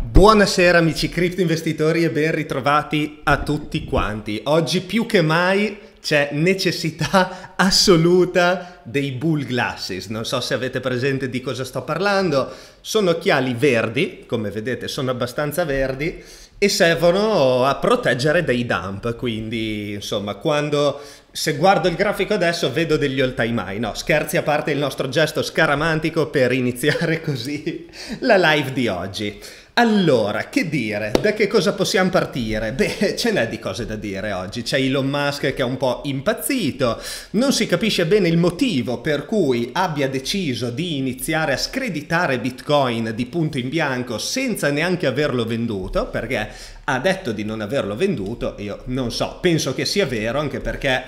Buonasera amici cripto investitori e ben ritrovati a tutti quanti. Oggi più che mai c'è necessità assoluta dei bull glasses. Non so se avete presente di cosa sto parlando. Sono occhiali verdi, come vedete sono abbastanza verdi, e servono a proteggere dei dump, quindi insomma quando se guardo il grafico adesso vedo degli all time high, no scherzi a parte il nostro gesto scaramantico per iniziare così la live di oggi. Allora, che dire? Da che cosa possiamo partire? Beh, ce n'è di cose da dire oggi. C'è Elon Musk che è un po' impazzito, non si capisce bene il motivo per cui abbia deciso di iniziare a screditare Bitcoin di punto in bianco senza neanche averlo venduto, perché ha detto di non averlo venduto, io non so, penso che sia vero anche perché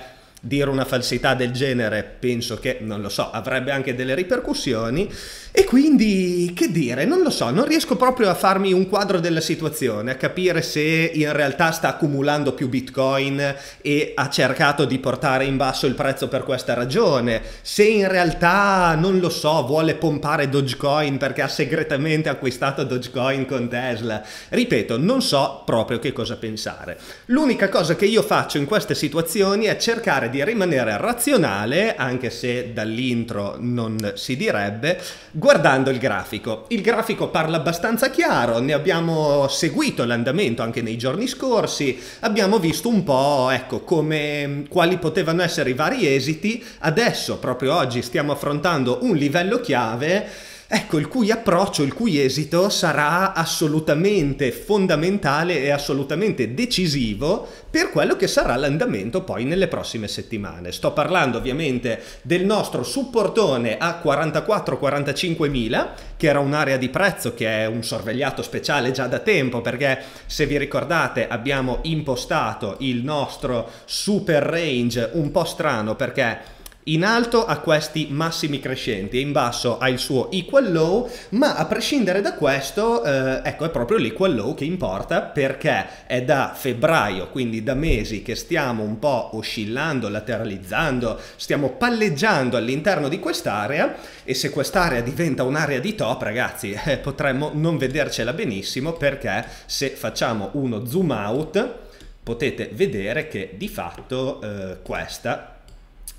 dire una falsità del genere penso che, non lo so, avrebbe anche delle ripercussioni e quindi che dire, non lo so, non riesco proprio a farmi un quadro della situazione, a capire se in realtà sta accumulando più bitcoin e ha cercato di portare in basso il prezzo per questa ragione, se in realtà, non lo so, vuole pompare Dogecoin perché ha segretamente acquistato Dogecoin con Tesla. Ripeto, non so proprio che cosa pensare. L'unica cosa che io faccio in queste situazioni è cercare di di rimanere razionale, anche se dall'intro non si direbbe, guardando il grafico. Il grafico parla abbastanza chiaro, ne abbiamo seguito l'andamento anche nei giorni scorsi, abbiamo visto un po' ecco, come, quali potevano essere i vari esiti, adesso proprio oggi stiamo affrontando un livello chiave ecco, il cui approccio, il cui esito sarà assolutamente fondamentale e assolutamente decisivo per quello che sarà l'andamento poi nelle prossime settimane. Sto parlando ovviamente del nostro supportone a 44-45 mila, che era un'area di prezzo che è un sorvegliato speciale già da tempo, perché se vi ricordate abbiamo impostato il nostro super range un po' strano perché in alto ha questi massimi crescenti e in basso ha il suo equal low, ma a prescindere da questo, eh, ecco, è proprio l'equal low che importa perché è da febbraio, quindi da mesi che stiamo un po' oscillando, lateralizzando, stiamo palleggiando all'interno di quest'area e se quest'area diventa un'area di top, ragazzi, eh, potremmo non vedercela benissimo perché se facciamo uno zoom out potete vedere che di fatto eh, questa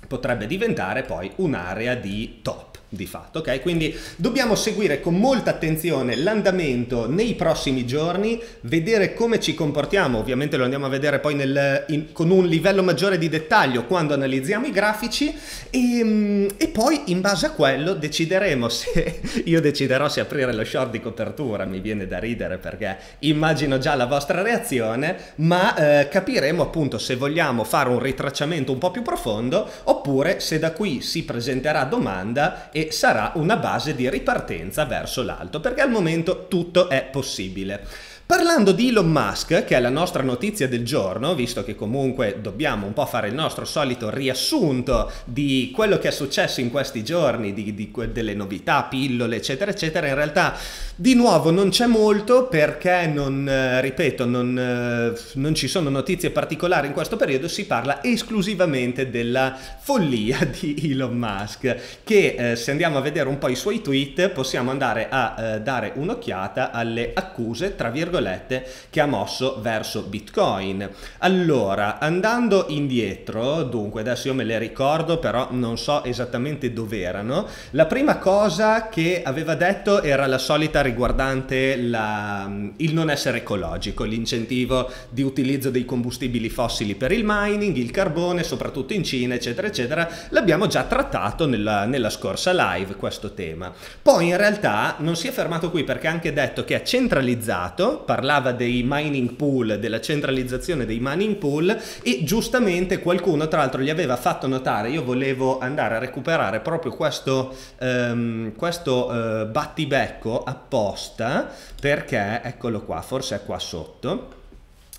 potrebbe diventare poi un'area di top di fatto, ok? Quindi dobbiamo seguire con molta attenzione l'andamento nei prossimi giorni, vedere come ci comportiamo, ovviamente lo andiamo a vedere poi nel, in, con un livello maggiore di dettaglio quando analizziamo i grafici e, ehm, e, poi in base a quello decideremo se io deciderò se aprire lo short di copertura, mi viene da ridere perché immagino già la vostra reazione, ma eh, capiremo appunto se vogliamo fare un ritracciamento un po' più profondo oppure se da qui si presenterà domanda e sarà una base di ripartenza verso l'alto, perché al momento tutto è possibile. Parlando di Elon Musk, che è la nostra notizia del giorno, visto che comunque dobbiamo un po' fare il nostro solito riassunto di quello che è successo in questi giorni, di, di, delle novità, pillole, eccetera, eccetera, in realtà di nuovo non c'è molto perché non, eh, ripeto, non, eh, non, ci sono notizie particolari in questo periodo, si parla esclusivamente della follia di Elon Musk, che eh, se andiamo a vedere un po' i suoi tweet possiamo andare a eh, dare un'occhiata alle accuse, tra virgolette, virgolette, che ha mosso verso Bitcoin. Allora, andando indietro, dunque adesso io me le ricordo, però non so esattamente dove erano, la prima cosa che aveva detto era la solita riguardante la, il non essere ecologico, l'incentivo di utilizzo dei combustibili fossili per il mining, il carbone, soprattutto in Cina, eccetera, eccetera. L'abbiamo già trattato nella, nella scorsa live questo tema. Poi in realtà non si è fermato qui perché ha anche detto che ha centralizzato parlava dei mining pool, della centralizzazione dei mining pool e giustamente qualcuno tra l'altro gli aveva fatto notare, io volevo andare a recuperare proprio questo, um, questo uh, battibecco apposta perché, eccolo qua, forse è qua sotto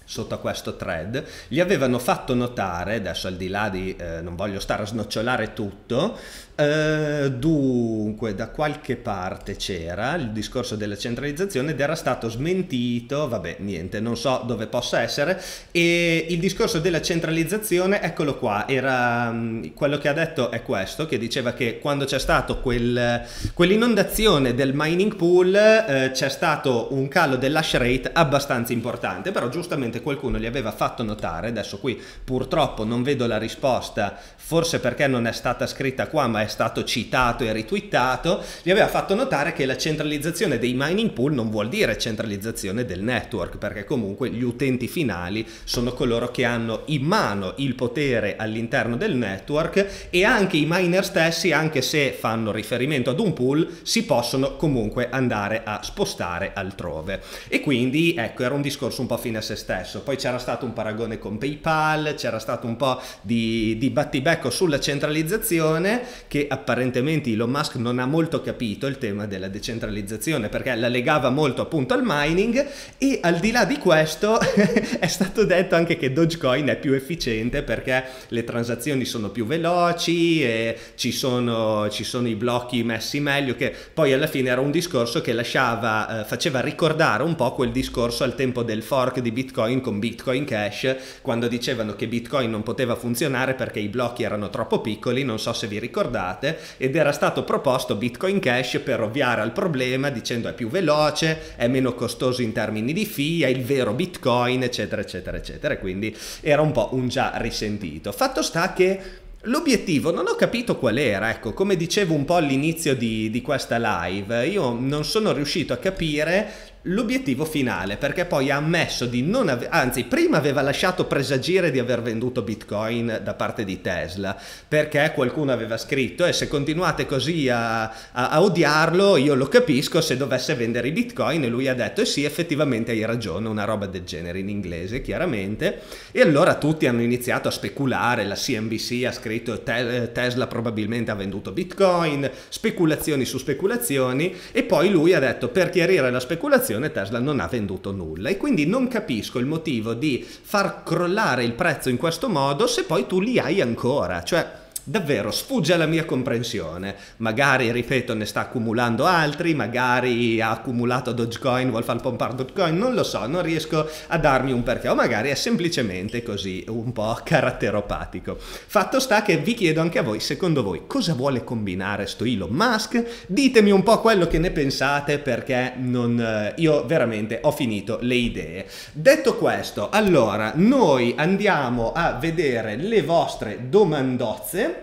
sotto a questo thread, gli avevano fatto notare, adesso al di là di, eh, non voglio stare a snocciolare tutto, eh, dunque, da qualche parte c'era il discorso della centralizzazione ed era stato smentito, vabbè, niente, non so dove possa essere, e il discorso della centralizzazione, eccolo qua, era mm, quello che ha detto è questo, che diceva che quando c'è stato quel, quell'inondazione del mining pool eh, c'è stato un calo dell'hash rate abbastanza importante, però giustamente qualcuno gli aveva fatto notare, adesso qui purtroppo non vedo la risposta, forse perché non è stata scritta qua, ma è stato citato e ritwittato, gli aveva fatto notare che la centralizzazione dei mining pool non vuol dire centralizzazione del network, perché comunque gli utenti finali sono coloro che hanno in mano il potere all'interno del network e anche i miner stessi, anche se fanno riferimento ad un pool, si possono comunque andare a spostare altrove. E quindi ecco, era un discorso un po' fine a se stesso. Poi c'era stato un paragone con PayPal, c'era stato un po' di, di battibecco sulla centralizzazione che che apparentemente Elon Musk non ha molto capito il tema della decentralizzazione perché la legava molto appunto al mining e al di là di questo è stato detto anche che Dogecoin è più efficiente perché le transazioni sono più veloci e ci sono, ci sono i blocchi messi meglio che poi alla fine era un discorso che lasciava, eh, faceva ricordare un po' quel discorso al tempo del fork di Bitcoin con Bitcoin Cash quando dicevano che Bitcoin non poteva funzionare perché i blocchi erano troppo piccoli, non so se vi ricordate utilizzate ed era stato proposto Bitcoin Cash per ovviare al problema dicendo è più veloce, è meno costoso in termini di fee, è il vero Bitcoin, eccetera, eccetera, eccetera. Quindi era un po' un già risentito. Fatto sta che L'obiettivo non ho capito qual era, ecco, come dicevo un po' all'inizio di, di, questa live, io non sono riuscito a capire l'obiettivo finale, perché poi ha ammesso di non aver, anzi prima aveva lasciato presagire di aver venduto Bitcoin da parte di Tesla, perché qualcuno aveva scritto e eh, se continuate così a, a, a, odiarlo io lo capisco se dovesse vendere i Bitcoin e lui ha detto e eh sì effettivamente hai ragione, una roba del genere in inglese chiaramente, e allora tutti hanno iniziato a speculare, la CNBC ha scritto te, Tesla probabilmente ha venduto Bitcoin, speculazioni su speculazioni e poi lui ha detto per chiarire la speculazione operazione Tesla non ha venduto nulla e quindi non capisco il motivo di far crollare il prezzo in questo modo se poi tu li hai ancora, cioè davvero sfugge alla mia comprensione. Magari, ripeto, ne sta accumulando altri, magari ha accumulato Dogecoin, vuol far pompare Dogecoin, non lo so, non riesco a darmi un perché, o magari è semplicemente così, un po' caratteropatico. Fatto sta che vi chiedo anche a voi, secondo voi, cosa vuole combinare sto Elon Musk? Ditemi un po' quello che ne pensate perché non, eh, io veramente ho finito le idee. Detto questo, allora, noi andiamo a vedere le vostre domandozze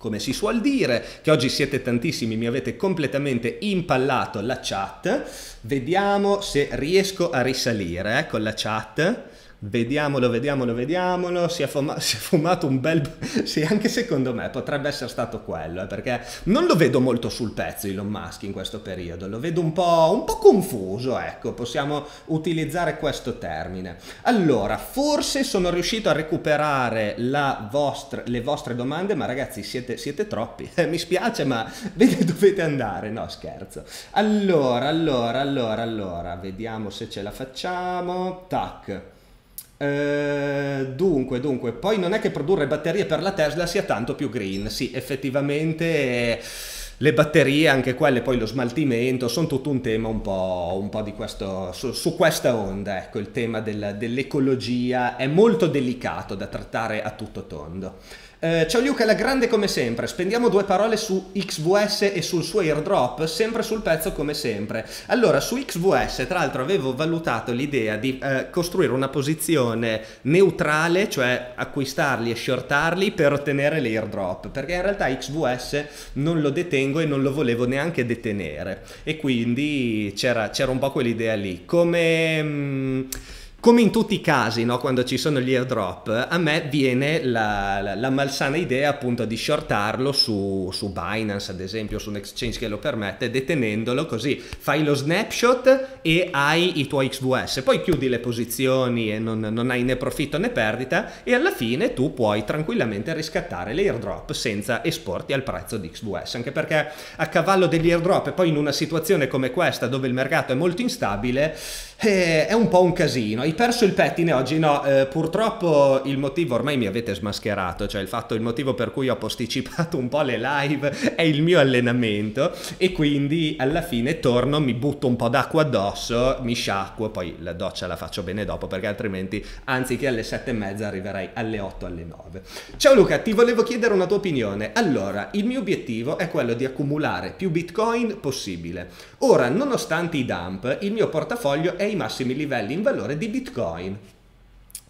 come si suol dire, che oggi siete tantissimi, mi avete completamente impallato la chat. Vediamo se riesco a risalire eh, con la chat vediamolo, vediamolo, vediamolo, si è, fuma si è fumato un bel... sì, anche secondo me potrebbe essere stato quello, eh, perché non lo vedo molto sul pezzo Elon Musk in questo periodo, lo vedo un po', un po' confuso, ecco, possiamo utilizzare questo termine. Allora, forse sono riuscito a recuperare vostra, le vostre domande, ma ragazzi siete, siete troppi, mi spiace, ma vedi dovete andare, no scherzo. Allora, allora, allora, allora, vediamo se ce la facciamo, tac. Eh, dunque, dunque, poi non è che produrre batterie per la Tesla sia tanto più green, sì, effettivamente eh, le batterie, anche quelle, poi lo smaltimento, sono tutto un tema un po', un po di questo, su, su, questa onda, ecco, il tema del, dell'ecologia è molto delicato da trattare a tutto tondo. Eh, ciao Luca, la grande come sempre. Spendiamo due parole su XVS e sul suo airdrop, sempre sul pezzo come sempre. Allora, su XVS, tra l'altro, avevo valutato l'idea di eh, costruire una posizione neutrale, cioè acquistarli e shortarli per ottenere l'airdrop, perché in realtà XVS non lo detengo e non lo volevo neanche detenere. E quindi c'era, un po' quell'idea lì. Come... Mh, mm, come in tutti i casi, no? quando ci sono gli airdrop, a me viene la, la, la malsana idea appunto di shortarlo su, su, Binance, ad esempio, su un exchange che lo permette, detenendolo così fai lo snapshot e hai i tuoi XVS, poi chiudi le posizioni e non, non hai né profitto né perdita e alla fine tu puoi tranquillamente riscattare l'airdrop senza esporti al prezzo di XVS, anche perché a cavallo degli airdrop e poi in una situazione come questa dove il mercato è molto instabile, eh, è un po' un casino. Hai perso il pettine oggi? No, eh, purtroppo il motivo ormai mi avete smascherato, cioè il fatto, il motivo per cui ho posticipato un po' le live è il mio allenamento e quindi alla fine torno, mi butto un po' d'acqua addosso, mi sciacquo, poi la doccia la faccio bene dopo perché altrimenti anziché alle sette e mezza arriverai alle otto, alle nove. Ciao Luca, ti volevo chiedere una tua opinione. Allora, il mio obiettivo è quello di accumulare più bitcoin possibile. Ora, nonostante i dump, il mio portafoglio è ai massimi livelli in valore di Bitcoin.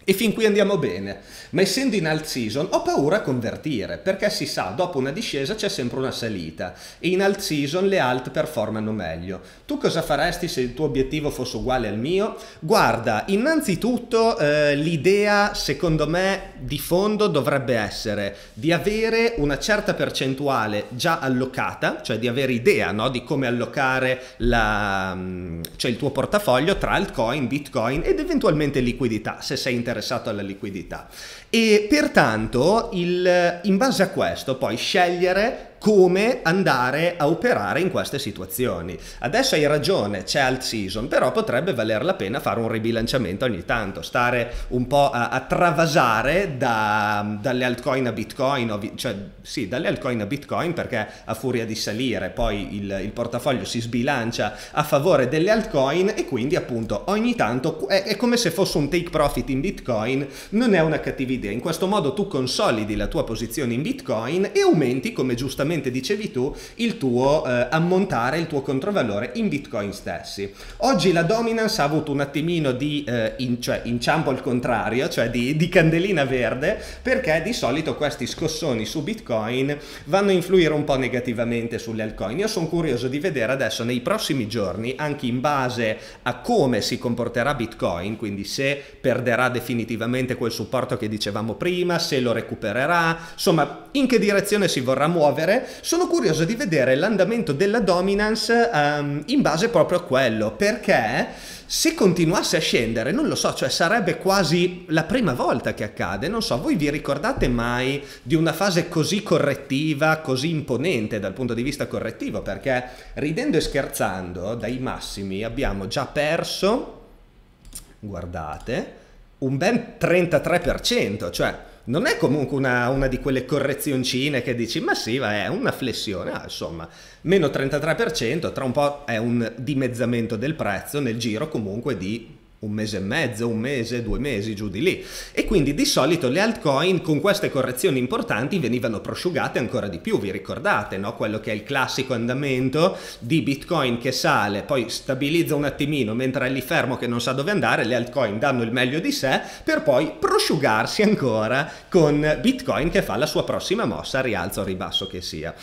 E fin qui andiamo bene, ma essendo in alt season ho paura a convertire, perché si sa, dopo una discesa c'è sempre una salita, e in alt season le alt performano meglio. Tu cosa faresti se il tuo obiettivo fosse uguale al mio? Guarda, innanzitutto eh, l'idea, secondo me, di fondo dovrebbe essere di avere una certa percentuale già allocata, cioè di avere idea no? di come allocare la, mm, cioè il tuo portafoglio tra altcoin, bitcoin ed eventualmente liquidità, se sei interessato interessato alla liquidità. E pertanto, il, in base a questo, poi scegliere come andare a operare in queste situazioni. Adesso hai ragione, c'è alt season, però potrebbe valer la pena fare un ribilanciamento ogni tanto, stare un po' a, a travasare da, dalle altcoin a bitcoin, cioè sì, dalle altcoin a bitcoin perché a furia di salire poi il, il portafoglio si sbilancia a favore delle altcoin e quindi appunto ogni tanto è, è come se fosse un take profit in bitcoin, non è una cattiva idea, in questo modo tu consolidi la tua posizione in bitcoin e aumenti come giustamente giustamente dicevi tu, il tuo eh, ammontare, il tuo controvalore in bitcoin stessi. Oggi la dominance ha avuto un attimino di eh, in, cioè, inciampo al contrario, cioè di, di candelina verde, perché di solito questi scossoni su bitcoin vanno a influire un po' negativamente sulle altcoin. Io sono curioso di vedere adesso nei prossimi giorni, anche in base a come si comporterà bitcoin, quindi se perderà definitivamente quel supporto che dicevamo prima, se lo recupererà, insomma in che direzione si vorrà muovere sono curioso di vedere l'andamento della dominance um, in base proprio a quello, perché se continuasse a scendere, non lo so, cioè sarebbe quasi la prima volta che accade, non so, voi vi ricordate mai di una fase così correttiva, così imponente dal punto di vista correttivo, perché ridendo e scherzando dai massimi abbiamo già perso, guardate, un ben 33%, cioè non è comunque una, una, di quelle correzioncine che dici ma sì, va, è una flessione, ah, insomma, meno 33%, tra un po' è un dimezzamento del prezzo nel giro comunque di un mese e mezzo, un mese, due mesi, giù di lì. E quindi di solito le altcoin con queste correzioni importanti venivano prosciugate ancora di più, vi ricordate, no? Quello che è il classico andamento di Bitcoin che sale, poi stabilizza un attimino, mentre è lì fermo che non sa dove andare, le altcoin danno il meglio di sé per poi prosciugarsi ancora con Bitcoin che fa la sua prossima mossa, rialzo o ribasso che sia.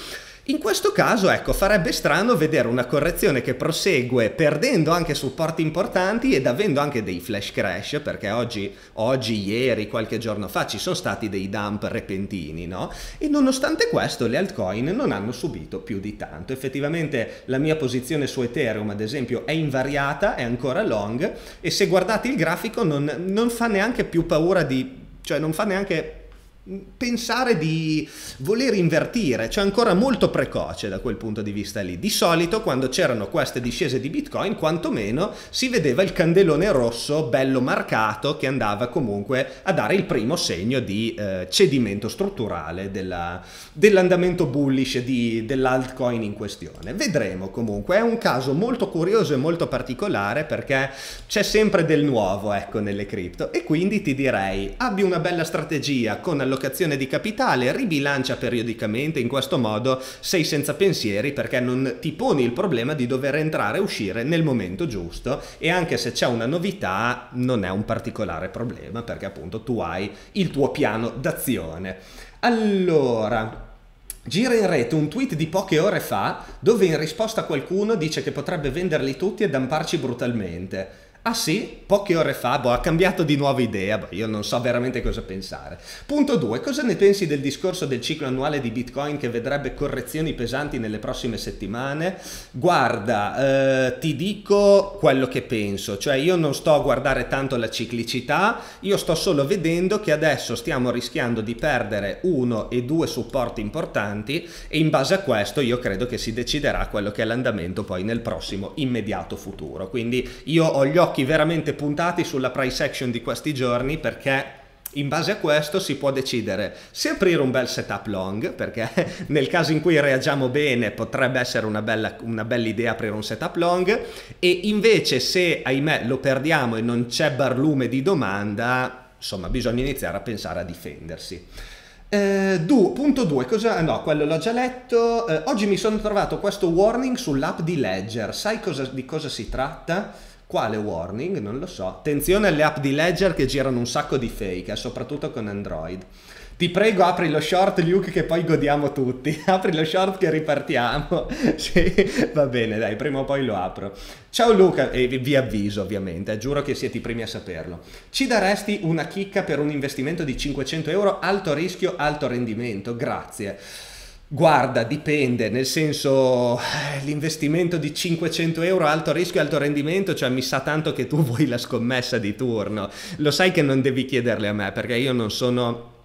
In questo caso, ecco, farebbe strano vedere una correzione che prosegue perdendo anche supporti importanti ed avendo anche dei flash crash, perché oggi, oggi ieri, qualche giorno fa ci sono stati dei dump repentini, no? E nonostante questo le altcoin non hanno subito più di tanto. Effettivamente la mia posizione su Ethereum, ad esempio, è invariata, è ancora long e se guardate il grafico non, non fa neanche più paura di... cioè non fa neanche pensare di voler invertire, cioè ancora molto precoce da quel punto di vista lì. Di solito quando c'erano queste discese di Bitcoin, quantomeno si vedeva il candelone rosso bello marcato che andava comunque a dare il primo segno di eh, cedimento strutturale della, dell'andamento bullish di, dell'altcoin in questione. Vedremo comunque, è un caso molto curioso e molto particolare perché c'è sempre del nuovo ecco nelle cripto e quindi ti direi abbi una bella strategia con allocazione allocazione di capitale, ribilancia periodicamente, in questo modo sei senza pensieri perché non ti poni il problema di dover entrare e uscire nel momento giusto e anche se c'è una novità non è un particolare problema perché appunto tu hai il tuo piano d'azione. Allora, Gira in rete un tweet di poche ore fa dove in risposta qualcuno dice che potrebbe venderli tutti e damparci brutalmente. Ah sì? Poche ore fa, boh, ha cambiato di nuovo idea, boh, io non so veramente cosa pensare. Punto 2. Cosa ne pensi del discorso del ciclo annuale di Bitcoin che vedrebbe correzioni pesanti nelle prossime settimane? Guarda, eh, ti dico quello che penso, cioè io non sto a guardare tanto la ciclicità, io sto solo vedendo che adesso stiamo rischiando di perdere uno e due supporti importanti e in base a questo io credo che si deciderà quello che è l'andamento poi nel prossimo immediato futuro. Quindi io ho gli occhi occhi veramente puntati sulla price action di questi giorni perché in base a questo si può decidere se aprire un bel setup long, perché nel caso in cui reagiamo bene potrebbe essere una bella, una bella idea aprire un setup long, e invece se ahimè lo perdiamo e non c'è barlume di domanda, insomma bisogna iniziare a pensare a difendersi. Eh, du, punto 2, cosa? No, quello l'ho già letto. Eh, oggi mi sono trovato questo warning sull'app di Ledger. Sai cosa, di cosa si tratta? Quale warning? Non lo so. Attenzione alle app di Ledger che girano un sacco di fake, eh, soprattutto con Android. Ti prego, apri lo short, Luke, che poi godiamo tutti. apri lo short che ripartiamo. sì, va bene, dai, prima o poi lo apro. Ciao Luca, e vi avviso ovviamente, eh, giuro che siete i primi a saperlo. Ci daresti una chicca per un investimento di 500 euro, alto rischio, alto rendimento? Grazie. Guarda, dipende, nel senso eh, l'investimento di 500 euro alto rischio, e alto rendimento, cioè mi sa tanto che tu vuoi la scommessa di turno. Lo sai che non devi chiederle a me perché io non sono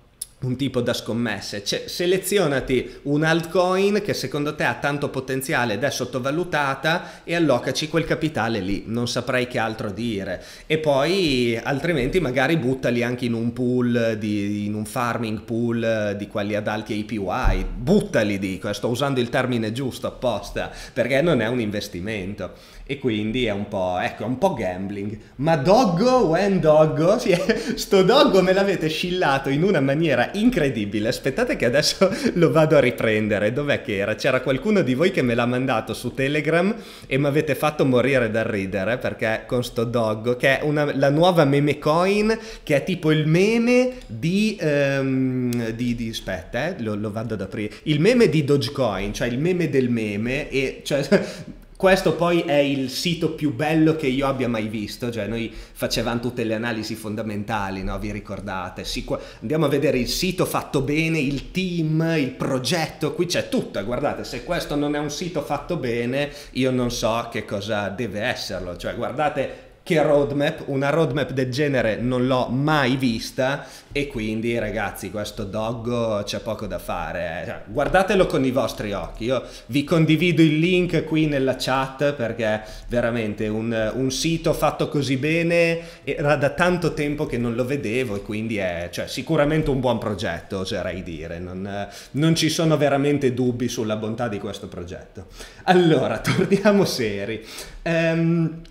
un tipo da scommesse, cioè, selezionati un altcoin che secondo te ha tanto potenziale ed è sottovalutata e allocaci quel capitale lì, non saprei che altro dire. E poi altrimenti magari buttali anche in un pool, di, in un farming pool di quelli ad alti APY, buttali dico, eh, sto usando il termine giusto apposta perché non è un investimento. E quindi è un po', ecco, un po' gambling. Ma Doggo, when Doggo, sì, sto Doggo me l'avete scillato in una maniera incredibile. Aspettate che adesso lo vado a riprendere. Dov'è che era? C'era qualcuno di voi che me l'ha mandato su Telegram e mi avete fatto morire dal ridere perché con sto Doggo, che è una, la nuova meme coin, che è tipo il meme di... Um, di, di aspetta, eh, lo, lo vado ad aprire. Il meme di Dogecoin, cioè il meme del meme e cioè questo poi è il sito più bello che io abbia mai visto, cioè noi facevamo tutte le analisi fondamentali, no? vi ricordate? Sicu- andiamo a vedere il sito fatto bene, il team, il progetto, qui c'è tutto, eh, guardate, se questo non è un sito fatto bene, io non so che cosa deve esserlo, cioè guardate che roadmap, una roadmap del genere non l'ho mai vista e quindi ragazzi questo doggo c'è poco da fare, eh. Cioè, guardatelo con i vostri occhi, io vi condivido il link qui nella chat perché veramente un, un sito fatto così bene era da tanto tempo che non lo vedevo e quindi è cioè, sicuramente un buon progetto oserei dire, non, non ci sono veramente dubbi sulla bontà di questo progetto. Allora torniamo seri. Um,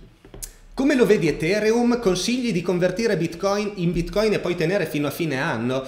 come lo vedi Ethereum? Consigli di convertire Bitcoin in Bitcoin e poi tenere fino a fine anno?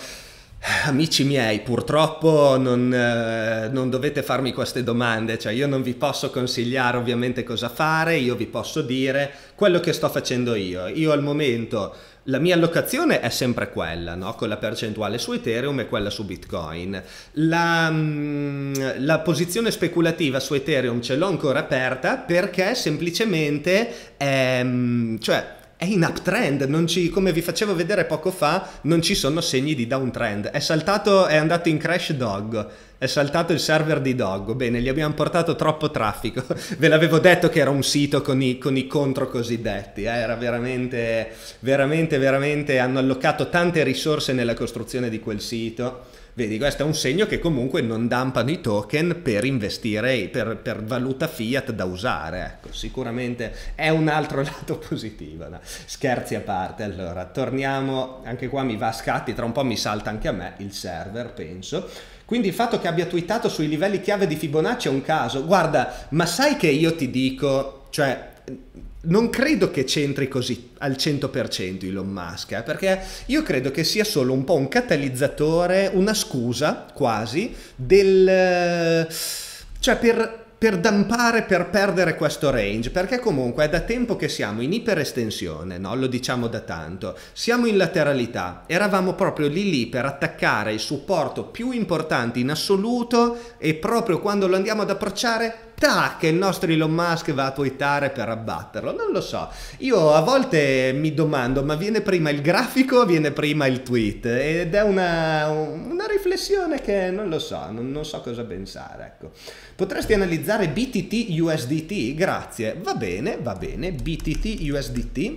Amici miei, purtroppo non, eh, non, dovete farmi queste domande, cioè io non vi posso consigliare ovviamente cosa fare, io vi posso dire quello che sto facendo io. Io al momento la mia allocazione è sempre quella, no? con la percentuale su Ethereum e quella su Bitcoin. La, mm, la posizione speculativa su Ethereum ce l'ho ancora aperta perché semplicemente, ehm, cioè, è in uptrend, ci, come vi facevo vedere poco fa, non ci sono segni di downtrend. È saltato, è andato in crash dog, è saltato il server di dog. Bene, gli abbiamo portato troppo traffico. Ve l'avevo detto che era un sito con i, con i contro cosiddetti. Eh? Era veramente, veramente, veramente. Hanno allocato tante risorse nella costruzione di quel sito Vedi, questo è un segno che comunque non dampano i token per investire, per, per valuta fiat da usare. Ecco, sicuramente è un altro lato positivo. No? Scherzi a parte, allora, torniamo, anche qua mi va a scatti, tra un po' mi salta anche a me il server, penso. Quindi il fatto che abbia twittato sui livelli chiave di Fibonacci è un caso. Guarda, ma sai che io ti dico, cioè non credo che c'entri così al 100% Elon Musk, eh, perché io credo che sia solo un po' un catalizzatore, una scusa quasi, del... Eh, cioè per per dampare, per perdere questo range, perché comunque è da tempo che siamo in iperestensione, no? lo diciamo da tanto, siamo in lateralità, eravamo proprio lì lì per attaccare il supporto più importante in assoluto e proprio quando lo andiamo ad approcciare che il nostro Elon Musk va a tweetare per abbatterlo. Non lo so. Io a volte mi domando, ma viene prima il grafico o viene prima il tweet? Ed è una, una riflessione che non lo so, non, non so cosa pensare. Ecco. Potresti analizzare BTT USDT? Grazie. Va bene, va bene. BTT USDT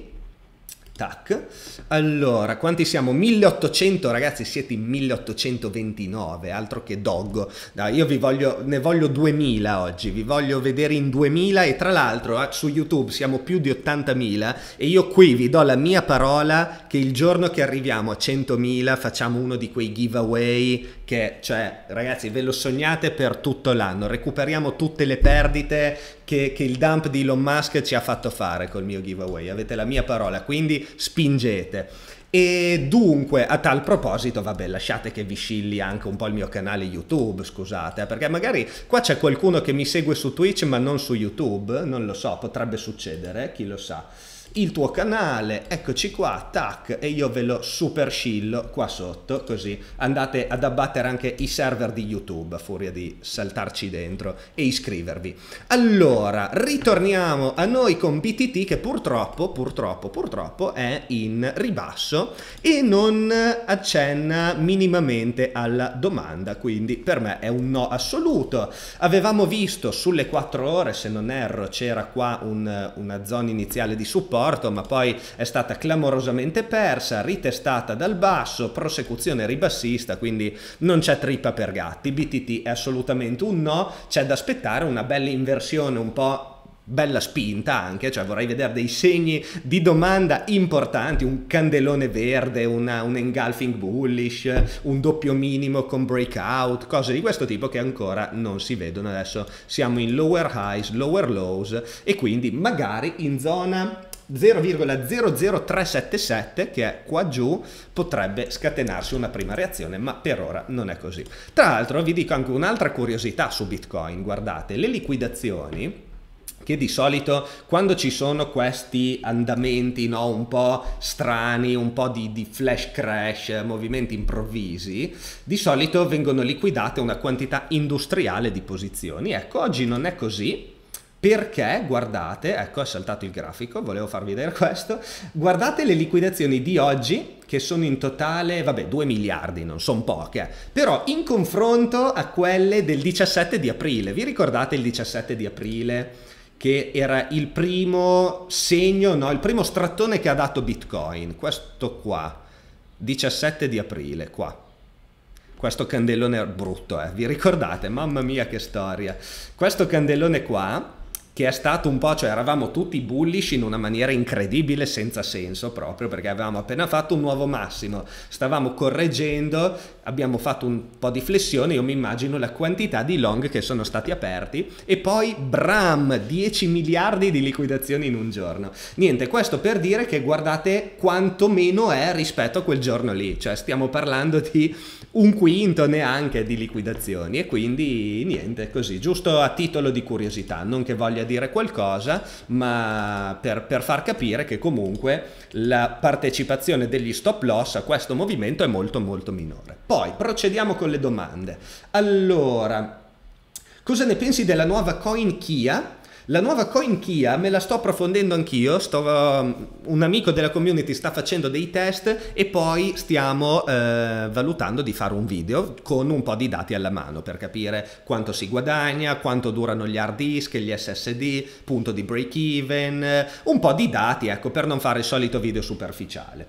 Tac. Allora, quanti siamo? 1800 ragazzi, siete in 1829, altro che doggo. No, io vi voglio, ne voglio 2000 oggi, vi voglio vedere in 2000 e tra l'altro ah, su YouTube siamo più di 80.000 e io qui vi do la mia parola che il giorno che arriviamo a 100.000 facciamo uno di quei giveaway che cioè ragazzi ve lo sognate per tutto l'anno recuperiamo tutte le perdite che, che, il dump di Elon Musk ci ha fatto fare col mio giveaway avete la mia parola quindi spingete e dunque a tal proposito vabbè lasciate che vi scilli anche un po' il mio canale youtube scusate eh, perché magari qua c'è qualcuno che mi segue su twitch ma non su youtube non lo so potrebbe succedere eh, chi lo sa il tuo canale, eccoci qua, tac, e io ve lo super shillo qua sotto, così andate ad abbattere anche i server di YouTube a furia di saltarci dentro e iscrivervi. Allora, ritorniamo a noi con BTT che purtroppo, purtroppo, purtroppo è in ribasso e non accenna minimamente alla domanda, quindi per me è un no assoluto. Avevamo visto sulle 4 ore, se non erro, c'era qua un, una zona iniziale di supporto, morto, ma poi è stata clamorosamente persa, ritestata dal basso, prosecuzione ribassista, quindi non c'è trippa per gatti. BTT è assolutamente un no, c'è da aspettare una bella inversione un po' bella spinta anche, cioè vorrei vedere dei segni di domanda importanti, un candelone verde, una, un engulfing bullish, un doppio minimo con breakout, cose di questo tipo che ancora non si vedono adesso. Siamo in lower highs, lower lows e quindi magari in zona 0,00377 che è qua giù potrebbe scatenarsi una prima reazione ma per ora non è così tra l'altro vi dico anche un'altra curiosità su bitcoin guardate le liquidazioni che di solito quando ci sono questi andamenti no, un po' strani, un po' di, di, flash crash, movimenti improvvisi, di solito vengono liquidate una quantità industriale di posizioni. Ecco, oggi non è così, perché, guardate, ecco è saltato il grafico, volevo farvi vedere questo, guardate le liquidazioni di oggi che sono in totale, vabbè, 2 miliardi, non sono poche, eh. però in confronto a quelle del 17 di aprile, vi ricordate il 17 di aprile che era il primo segno, no, il primo strattone che ha dato Bitcoin, questo qua, 17 di aprile, qua questo candelone brutto, eh. vi ricordate? Mamma mia che storia! Questo candellone qua che è stato un po', cioè eravamo tutti bullish in una maniera incredibile, senza senso proprio, perché avevamo appena fatto un nuovo massimo, stavamo correggendo, abbiamo fatto un po' di flessione, io mi immagino la quantità di long che sono stati aperti e poi bram, 10 miliardi di liquidazioni in un giorno. Niente, questo per dire che guardate quanto meno è rispetto a quel giorno lì, cioè stiamo parlando di un quinto neanche di liquidazioni e quindi niente, così, giusto a titolo di curiosità, non che voglia dire qualcosa, ma per, per far capire che comunque la partecipazione degli stop loss a questo movimento è molto molto minore. Poi procediamo con le domande. Allora, cosa ne pensi della nuova coin Kia? La nuova coin Kia me la sto approfondendo anch'io, sto, um, un amico della community sta facendo dei test e poi stiamo eh, valutando di fare un video con un po' di dati alla mano per capire quanto si guadagna, quanto durano gli hard disk, gli SSD, punto di break even, un po' di dati ecco, per non fare il solito video superficiale.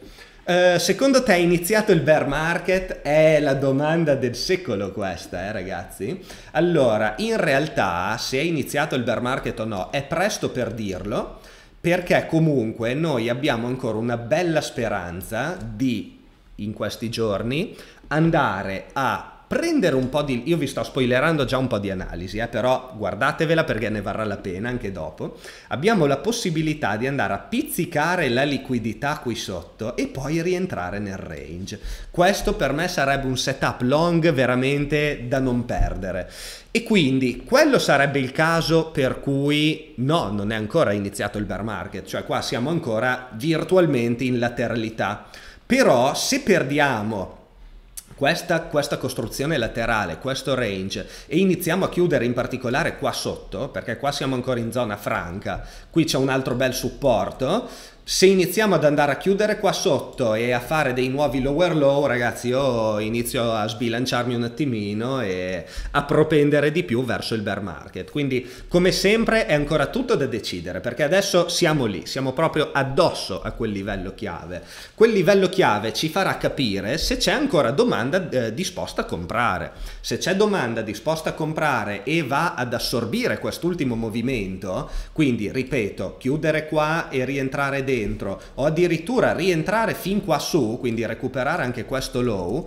Eh, secondo te è iniziato il bear market? È la domanda del secolo questa, eh ragazzi? Allora, in realtà se è iniziato il bear market o no, è presto per dirlo, perché comunque noi abbiamo ancora una bella speranza di, in questi giorni, andare a prendere un po' di... Io vi sto spoilerando già un po' di analisi, eh, però guardatevela perché ne varrà la pena anche dopo. Abbiamo la possibilità di andare a pizzicare la liquidità qui sotto e poi rientrare nel range. Questo per me sarebbe un setup long veramente da non perdere. E quindi quello sarebbe il caso per cui no, non è ancora iniziato il bear market, cioè qua siamo ancora virtualmente in lateralità. Però se perdiamo questa, questa costruzione laterale, questo range e iniziamo a chiudere in particolare qua sotto perché qua siamo ancora in zona franca, qui c'è un altro bel supporto se iniziamo ad andare a chiudere qua sotto e a fare dei nuovi lower low, ragazzi, io inizio a sbilanciarmi un attimino e a propendere di più verso il bear market. Quindi, come sempre, è ancora tutto da decidere, perché adesso siamo lì, siamo proprio addosso a quel livello chiave. Quel livello chiave ci farà capire se c'è ancora domanda eh, disposta a comprare. Se c'è domanda disposta a comprare e va ad assorbire quest'ultimo movimento, quindi, ripeto, chiudere qua e rientrare dentro, dentro o addirittura rientrare fin qua su, quindi recuperare anche questo low,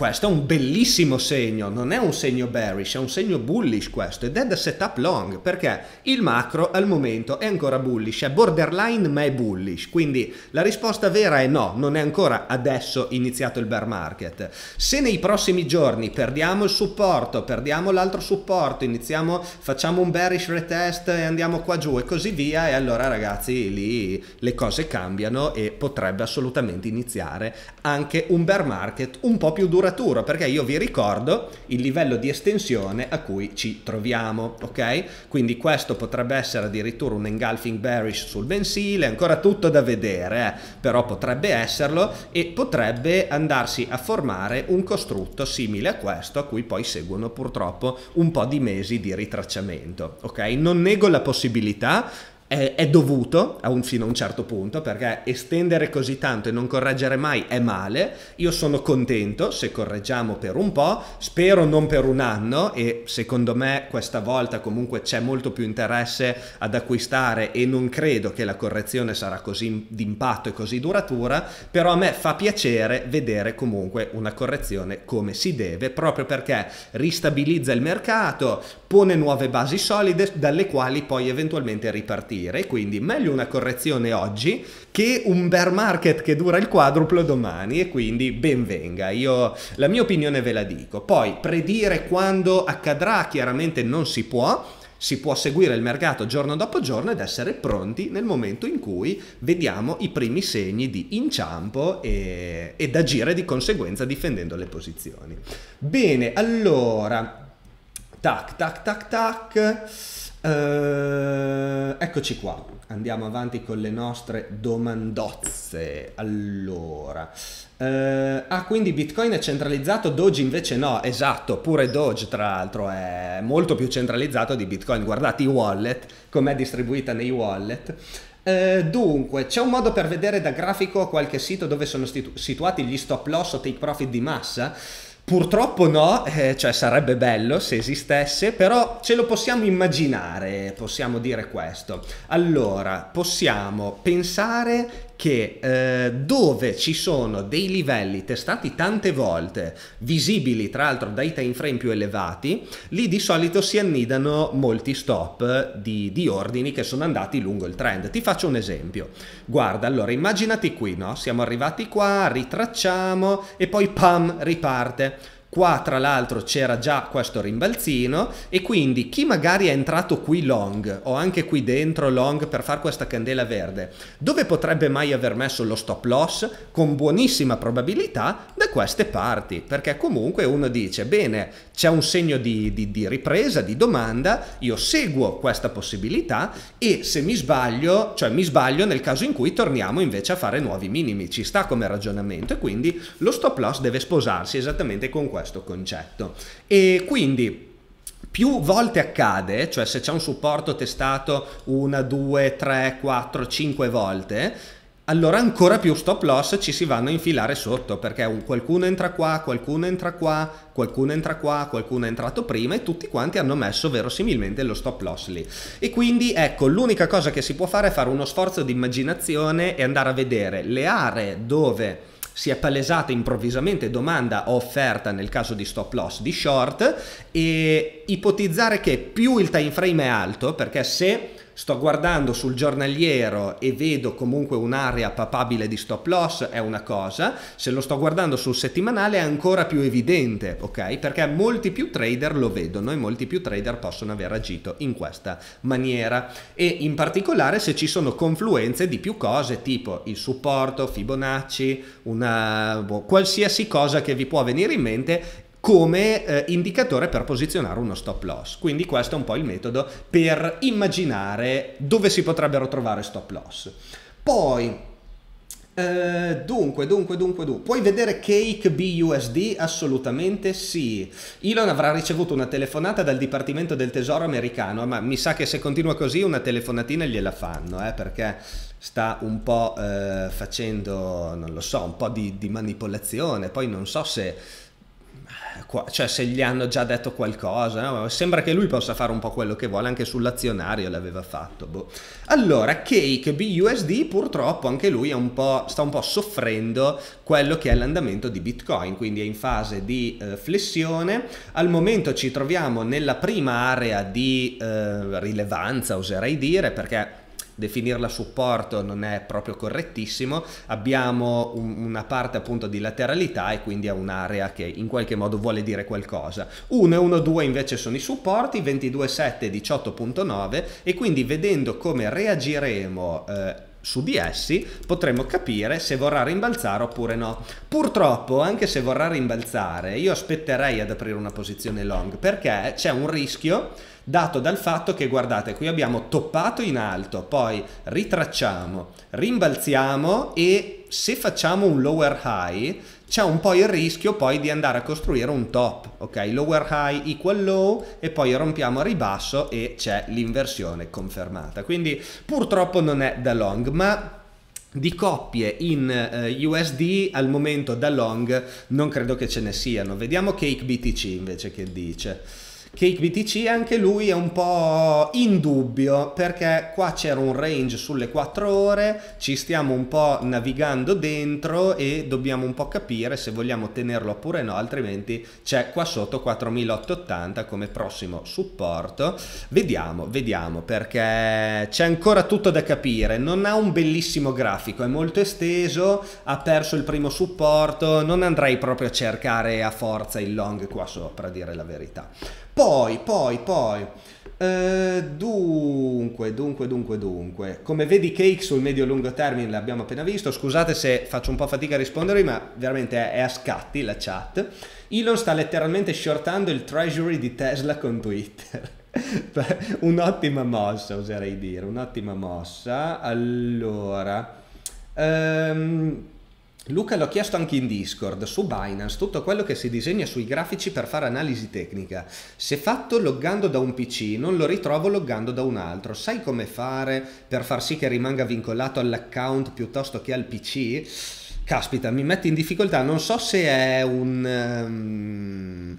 questo è un bellissimo segno, non è un segno bearish, è un segno bullish questo ed è da setup long perché il macro al momento è ancora bullish, è borderline ma è bullish, quindi la risposta vera è no, non è ancora adesso iniziato il bear market. Se nei prossimi giorni perdiamo il supporto, perdiamo l'altro supporto, iniziamo, facciamo un bearish retest e andiamo qua giù e così via e allora ragazzi lì le cose cambiano e potrebbe assolutamente iniziare anche un bear market un po' più dura muscolatura, perché io vi ricordo il livello di estensione a cui ci troviamo, ok? Quindi questo potrebbe essere addirittura un engulfing bearish sul mensile ancora tutto da vedere, eh? però potrebbe esserlo e potrebbe andarsi a formare un costrutto simile a questo a cui poi seguono purtroppo un po' di mesi di ritracciamento, ok? Non nego la possibilità, è, è dovuto a un, fino a un certo punto, perché estendere così tanto e non correggere mai è male. Io sono contento se correggiamo per un po', spero non per un anno e secondo me questa volta comunque c'è molto più interesse ad acquistare e non credo che la correzione sarà così d'impatto e così duratura, però a me fa piacere vedere comunque una correzione come si deve, proprio perché ristabilizza il mercato, pone nuove basi solide dalle quali poi eventualmente ripartire. Quindi meglio una correzione oggi che un bear market che dura il quadruplo domani e quindi benvenga. Io la mia opinione ve la dico. Poi predire quando accadrà chiaramente non si può. Si può seguire il mercato giorno dopo giorno ed essere pronti nel momento in cui vediamo i primi segni di inciampo e, ed agire di conseguenza difendendo le posizioni. Bene, allora Tac, tac, tac, tac. Uh, eccoci qua, andiamo avanti con le nostre domandozze. Allora, uh, ah, quindi Bitcoin è centralizzato, Doge invece no, esatto, pure Doge tra l'altro è molto più centralizzato di Bitcoin. Guardate i wallet, com'è distribuita nei wallet. Uh, dunque, c'è un modo per vedere da grafico qualche sito dove sono situ- situati gli stop loss o take profit di massa? Purtroppo no, eh, cioè sarebbe bello se esistesse, però ce lo possiamo immaginare, possiamo dire questo. Allora, possiamo pensare che eh, dove ci sono dei livelli testati tante volte, visibili tra l'altro dai time frame più elevati, lì di solito si annidano molti stop di, di ordini che sono andati lungo il trend. Ti faccio un esempio. Guarda, allora immaginati qui, no? Siamo arrivati qua, ritracciamo e poi pam, riparte Qua tra l'altro c'era già questo rimbalzino e quindi chi magari è entrato qui long o anche qui dentro long per fare questa candela verde, dove potrebbe mai aver messo lo stop loss? Con buonissima probabilità da queste parti, perché comunque uno dice bene c'è un segno di, di, di ripresa, di domanda, io seguo questa possibilità e se mi sbaglio, cioè mi sbaglio nel caso in cui torniamo invece a fare nuovi minimi, ci sta come ragionamento e quindi lo stop loss deve sposarsi esattamente con questo questo concetto. E quindi più volte accade, cioè se c'è un supporto testato una, due, tre, quattro, cinque volte, allora ancora più stop loss ci si vanno a infilare sotto perché un, qualcuno entra qua, qualcuno entra qua, qualcuno entra qua, qualcuno è entrato prima e tutti quanti hanno messo verosimilmente lo stop loss lì. E quindi ecco, l'unica cosa che si può fare è fare uno sforzo di immaginazione e andare a vedere le aree dove si è palesata improvvisamente domanda o offerta nel caso di stop loss di short e ipotizzare che più il time frame è alto, perché se sto guardando sul giornaliero e vedo comunque un'area papabile di stop loss è una cosa, se lo sto guardando sul settimanale è ancora più evidente, ok? Perché molti più trader lo vedono e molti più trader possono aver agito in questa maniera e in particolare se ci sono confluenze di più cose tipo il supporto, Fibonacci, una boh, qualsiasi cosa che vi può venire in mente come eh, indicatore per posizionare uno stop loss. Quindi questo è un po' il metodo per immaginare dove si potrebbero trovare stop loss. Poi eh, dunque, dunque, dunque, dunque, puoi vedere Cake BUSD? Assolutamente sì. Elon avrà ricevuto una telefonata dal Dipartimento del Tesoro americano, ma mi sa che se continua così una telefonatina gliela fanno, eh, perché sta un po' eh, facendo, non lo so, un po' di, di manipolazione. Poi non so se qua, cioè se gli hanno già detto qualcosa, no? sembra che lui possa fare un po' quello che vuole, anche sull'azionario l'aveva fatto. Boh. Allora, Cake BUSD purtroppo anche lui un sta un po' soffrendo quello che è l'andamento di Bitcoin, quindi è in fase di eh, flessione. Al momento ci troviamo nella prima area di eh, rilevanza, oserei dire, perché definirla supporto non è proprio correttissimo, abbiamo un, una parte appunto di lateralità e quindi è un'area che in qualche modo vuole dire qualcosa. 1 e 1, 2 invece sono i supporti, 22, 7 e 18.9 e quindi vedendo come reagiremo eh, su di essi potremo capire se vorrà rimbalzare oppure no. Purtroppo, anche se vorrà rimbalzare, io aspetterei ad aprire una posizione long perché c'è un rischio dato dal fatto che guardate qui abbiamo toppato in alto, poi ritracciamo, rimbalziamo e se facciamo un lower high c'è un po' il rischio poi di andare a costruire un top, ok? Lower high equal low e poi rompiamo a ribasso e c'è l'inversione confermata. Quindi purtroppo non è da long, ma di coppie in eh, USD al momento da long non credo che ce ne siano. Vediamo Cake BTC invece che dice. BTC anche lui è un po' in dubbio perché qua c'era un range sulle 4 ore, ci stiamo un po' navigando dentro e dobbiamo un po' capire se vogliamo tenerlo oppure no, altrimenti c'è qua sotto 4880 come prossimo supporto. Vediamo, vediamo perché c'è ancora tutto da capire, non ha un bellissimo grafico, è molto esteso, ha perso il primo supporto, non andrei proprio a cercare a forza il long qua sopra, a dire la verità. Poi, poi, poi. Uh, dunque, dunque, dunque, dunque. Come vedi cake sul medio-lungo termine l'abbiamo appena visto. Scusate se faccio un po' fatica a rispondere, ma veramente è a scatti la chat. Elon sta letteralmente shortando il treasury di Tesla con Twitter. un'ottima mossa, oserei dire, un'ottima mossa. Allora, um, Luca l'ho chiesto anche in Discord, su Binance tutto quello che si disegna sui grafici per fare analisi tecnica. Se fatto loggando da un PC non lo ritrovo loggando da un altro, sai come fare per far sì che rimanga vincolato all'account piuttosto che al PC? Caspita, mi metti in difficoltà, non so se è un... Um,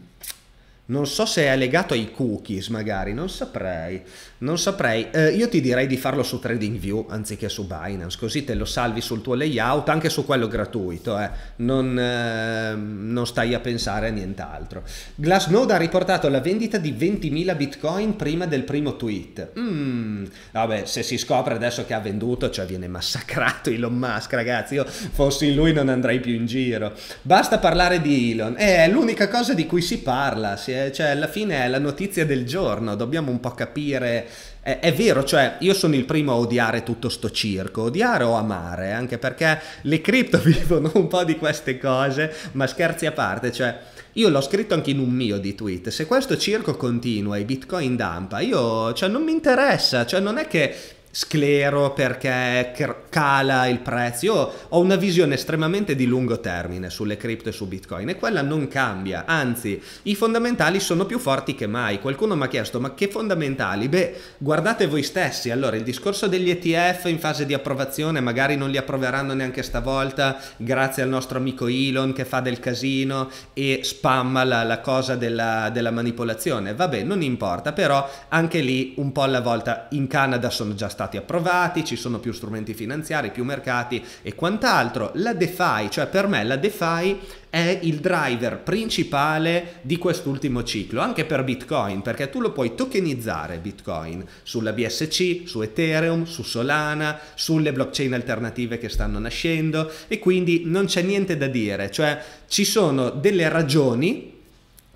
non so se è legato ai cookies magari, non saprei. Non saprei, eh, io ti direi di farlo su TradingView anziché su Binance, così te lo salvi sul tuo layout, anche su quello gratuito, eh. Non, eh, non, stai a pensare a nient'altro. Glassnode ha riportato la vendita di 20.000 bitcoin prima del primo tweet. Mm, vabbè, se si scopre adesso che ha venduto, cioè viene massacrato Elon Musk, ragazzi, io fossi lui non andrei più in giro. Basta parlare di Elon, eh, è l'unica cosa di cui si parla, cioè alla fine è la notizia del giorno, dobbiamo un po' capire è, è, vero, cioè io sono il primo a odiare tutto sto circo, odiare o amare, anche perché le cripto vivono un po' di queste cose, ma scherzi a parte, cioè io l'ho scritto anche in un mio di tweet, se questo circo continua e Bitcoin dampa, io cioè non mi interessa, cioè non è che sclero perché cala il prezzo. Io ho una visione estremamente di lungo termine sulle cripto e su Bitcoin e quella non cambia, anzi i fondamentali sono più forti che mai. Qualcuno mi ha chiesto ma che fondamentali? Beh, guardate voi stessi, allora il discorso degli ETF in fase di approvazione, magari non li approveranno neanche stavolta, grazie al nostro amico Elon che fa del casino e spamma la, la cosa della, della manipolazione. Vabbè, non importa, però anche lì un po' alla volta in Canada sono già stati stati approvati, ci sono più strumenti finanziari, più mercati e quant'altro. La DeFi, cioè per me la DeFi è il driver principale di quest'ultimo ciclo, anche per Bitcoin, perché tu lo puoi tokenizzare Bitcoin sulla BSC, su Ethereum, su Solana, sulle blockchain alternative che stanno nascendo e quindi non c'è niente da dire, cioè ci sono delle ragioni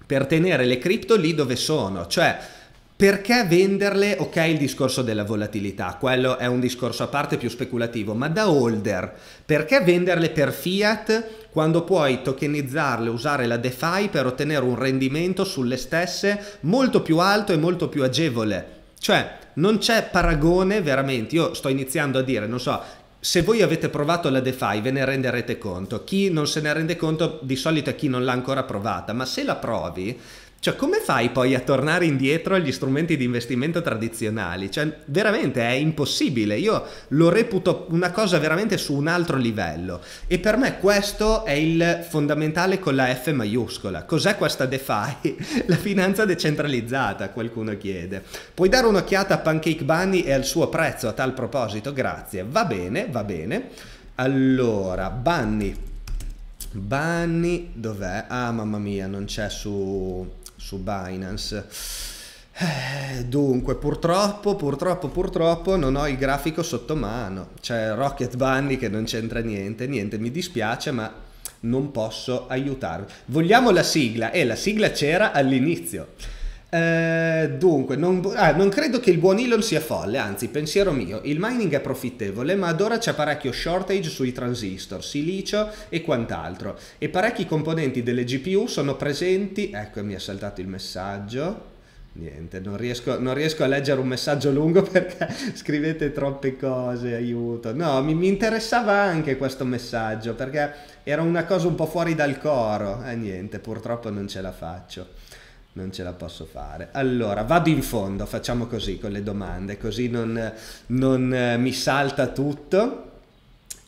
per tenere le cripto lì dove sono, cioè perché venderle? Ok, il discorso della volatilità, quello è un discorso a parte più speculativo, ma da holder, perché venderle per fiat quando puoi tokenizzarle, usare la DeFi per ottenere un rendimento sulle stesse molto più alto e molto più agevole? Cioè, non c'è paragone veramente, io sto iniziando a dire, non so, se voi avete provato la DeFi ve ne renderete conto, chi non se ne rende conto di solito è chi non l'ha ancora provata, ma se la provi cioè, come fai poi a tornare indietro agli strumenti di investimento tradizionali? Cioè, veramente è impossibile. Io lo reputo una cosa veramente su un altro livello. E per me questo è il fondamentale con la F maiuscola. Cos'è questa DeFi? la finanza decentralizzata, qualcuno chiede. Puoi dare un'occhiata a Pancake Bunny e al suo prezzo a tal proposito? Grazie. Va bene, va bene. Allora, Bunny. Bunny dov'è? Ah, mamma mia, non c'è su su Binance. Eh, dunque, purtroppo, purtroppo, purtroppo non ho il grafico sotto mano. C'è Rocket Bunny che non c'entra niente, niente, mi dispiace, ma non posso aiutarvi. Vogliamo la sigla e eh, la sigla c'era all'inizio. Eh, dunque, non, ah, non, credo che il buon Elon sia folle, anzi, pensiero mio, il mining è profittevole, ma ad ora c'è parecchio shortage sui transistor, silicio e quant'altro, e parecchi componenti delle GPU sono presenti, ecco mi ha saltato il messaggio, niente, non riesco, non riesco, a leggere un messaggio lungo perché scrivete troppe cose, aiuto. No, mi, mi, interessava anche questo messaggio perché era una cosa un po' fuori dal coro e eh, niente, purtroppo non ce la faccio non ce la posso fare. Allora, vado in fondo, facciamo così con le domande, così non, non eh, mi salta tutto.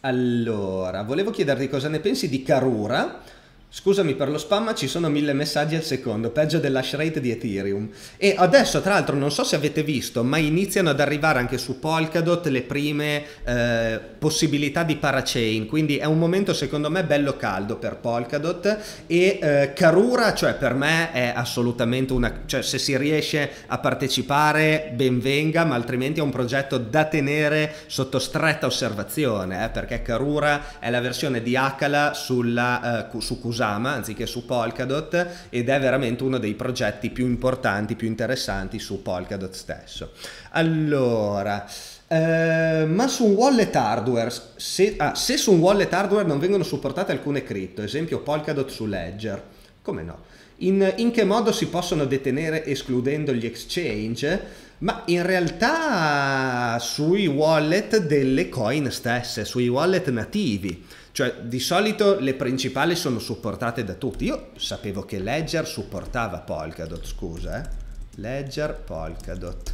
Allora, volevo chiederti cosa ne pensi di Carura Scusami per lo spam, ma ci sono mille messaggi al secondo, peggio dell'hash rate di Ethereum. E adesso, tra l'altro, non so se avete visto, ma iniziano ad arrivare anche su Polkadot le prime eh, possibilità di parachain. Quindi è un momento, secondo me, bello caldo per Polkadot. E eh, Karura, cioè, per me è assolutamente una. cioè, se si riesce a partecipare, benvenga, ma altrimenti è un progetto da tenere sotto stretta osservazione, eh, perché Karura è la versione di Akala sulla, eh, su Kusama. Kusama anziché su Polkadot ed è veramente uno dei progetti più importanti, più interessanti su Polkadot stesso. Allora, eh, ma su un wallet hardware, se, ah, se su un wallet hardware non vengono supportate alcune cripto, esempio Polkadot su Ledger, come no? In, in, che modo si possono detenere escludendo gli exchange? Ma in realtà sui wallet delle coin stesse, sui wallet nativi. Cioè, di solito le principali sono supportate da tutti. Io sapevo che Ledger supportava Polkadot, scusa, eh. Ledger, Polkadot.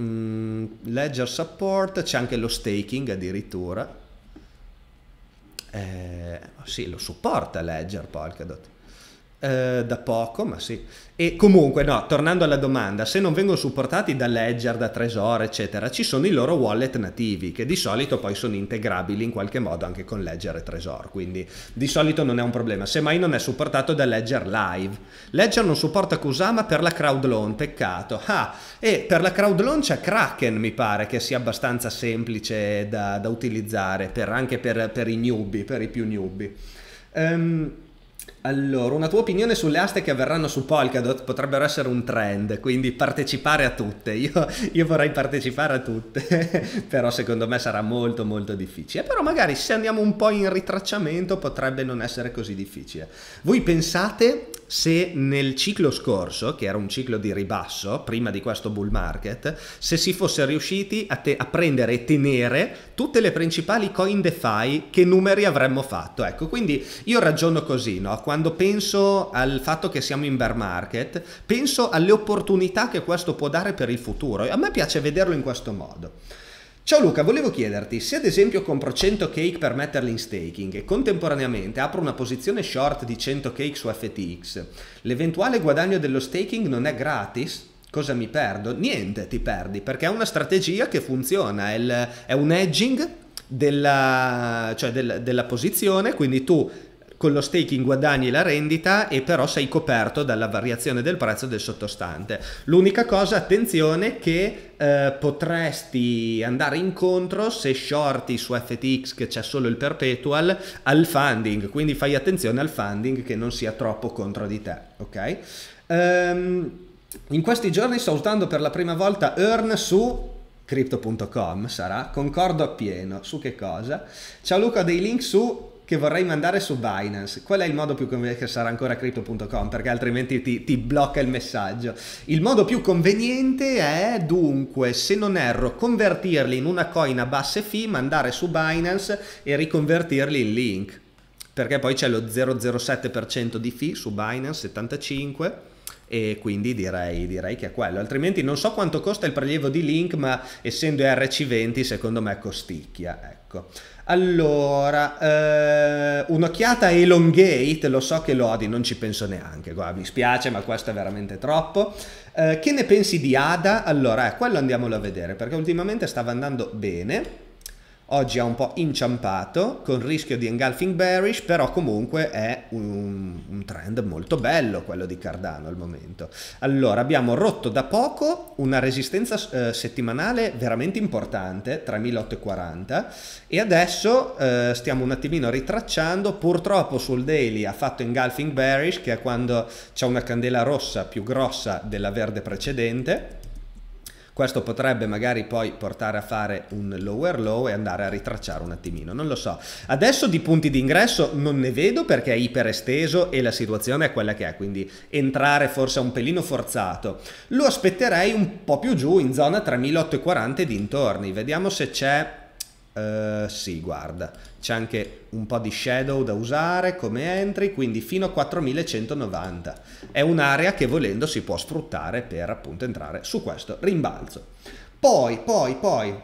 Mm, Ledger support, c'è anche lo staking addirittura. Eh, sì, lo supporta Ledger Polkadot. Eh, da poco, ma sì. E comunque, no, tornando alla domanda, se non vengono supportati da Ledger, da Tresor, eccetera, ci sono i loro wallet nativi, che di solito poi sono integrabili in qualche modo anche con Ledger e Tresor, quindi di solito non è un problema, semmai non è supportato da Ledger Live. Ledger non supporta Kusama per la crowd loan, peccato. Ah, e per la crowd loan c'è Kraken, mi pare, che sia abbastanza semplice da, da utilizzare, per, anche per, per, i newbie, per i più newbie. Um, allora, una tua opinione sulle aste che avverranno su Polkadot potrebbero essere un trend, quindi partecipare a tutte. Io, io vorrei partecipare a tutte, però secondo me sarà molto molto difficile. Però magari se andiamo un po' in ritracciamento potrebbe non essere così difficile. Voi pensate se nel ciclo scorso, che era un ciclo di ribasso, prima di questo bull market, se si fosse riusciti a, te- a prendere e tenere tutte le principali coin DeFi, che numeri avremmo fatto? Ecco, quindi io ragiono così, no? quando penso al fatto che siamo in bear market, penso alle opportunità che questo può dare per il futuro e a me piace vederlo in questo modo. Ciao Luca, volevo chiederti se ad esempio compro 100 cake per metterli in staking e contemporaneamente apro una posizione short di 100 cake su FTX, l'eventuale guadagno dello staking non è gratis? Cosa mi perdo? Niente ti perdi perché è una strategia che funziona, è, il, è un edging della, cioè del, della posizione, quindi tu con lo staking guadagni la rendita e però sei coperto dalla variazione del prezzo del sottostante. L'unica cosa, attenzione, che eh, potresti andare incontro se shorti su FTX che c'è solo il perpetual al funding, quindi fai attenzione al funding che non sia troppo contro di te, ok? Um, in questi giorni sto usando per la prima volta Earn su crypto.com sarà, concordo appieno, su che cosa? Ciao Luca, dei link su che vorrei mandare su Binance. Qual è il modo più conveniente? che Sarà ancora crypto.com perché altrimenti ti, ti, blocca il messaggio. Il modo più conveniente è dunque, se non erro, convertirli in una coin a basse fee, mandare su Binance e riconvertirli in link. Perché poi c'è lo 0,07% di fee su Binance, 75% e quindi direi, direi, che è quello altrimenti non so quanto costa il prelievo di Link ma essendo RC20 secondo me costicchia ecco allora, eh, un'occhiata a Elongate, lo so che Lodi non ci penso neanche, guarda, mi spiace ma questo è veramente troppo. Eh, che ne pensi di Ada? Allora, eh, quello andiamolo a vedere perché ultimamente stava andando bene oggi ha un po' inciampato con rischio di engulfing bearish, però comunque è un, un, trend molto bello quello di Cardano al momento. Allora abbiamo rotto da poco una resistenza eh, settimanale veramente importante, 3840, e adesso eh, stiamo un attimino ritracciando, purtroppo sul daily ha fatto engulfing bearish, che è quando c'è una candela rossa più grossa della verde precedente, questo potrebbe magari poi portare a fare un lower low e andare a ritracciare un attimino, non lo so. Adesso di punti d'ingresso non ne vedo perché è iper esteso e la situazione è quella che è, quindi entrare forse un pelino forzato. Lo aspetterei un po' più giù in zona 3840 e dintorni, vediamo se c'è... Uh, sì, guarda, c'è anche un po' di shadow da usare come entry, quindi fino a 4190. È un'area che volendo si può sfruttare per appunto entrare su questo rimbalzo. Poi, poi, poi,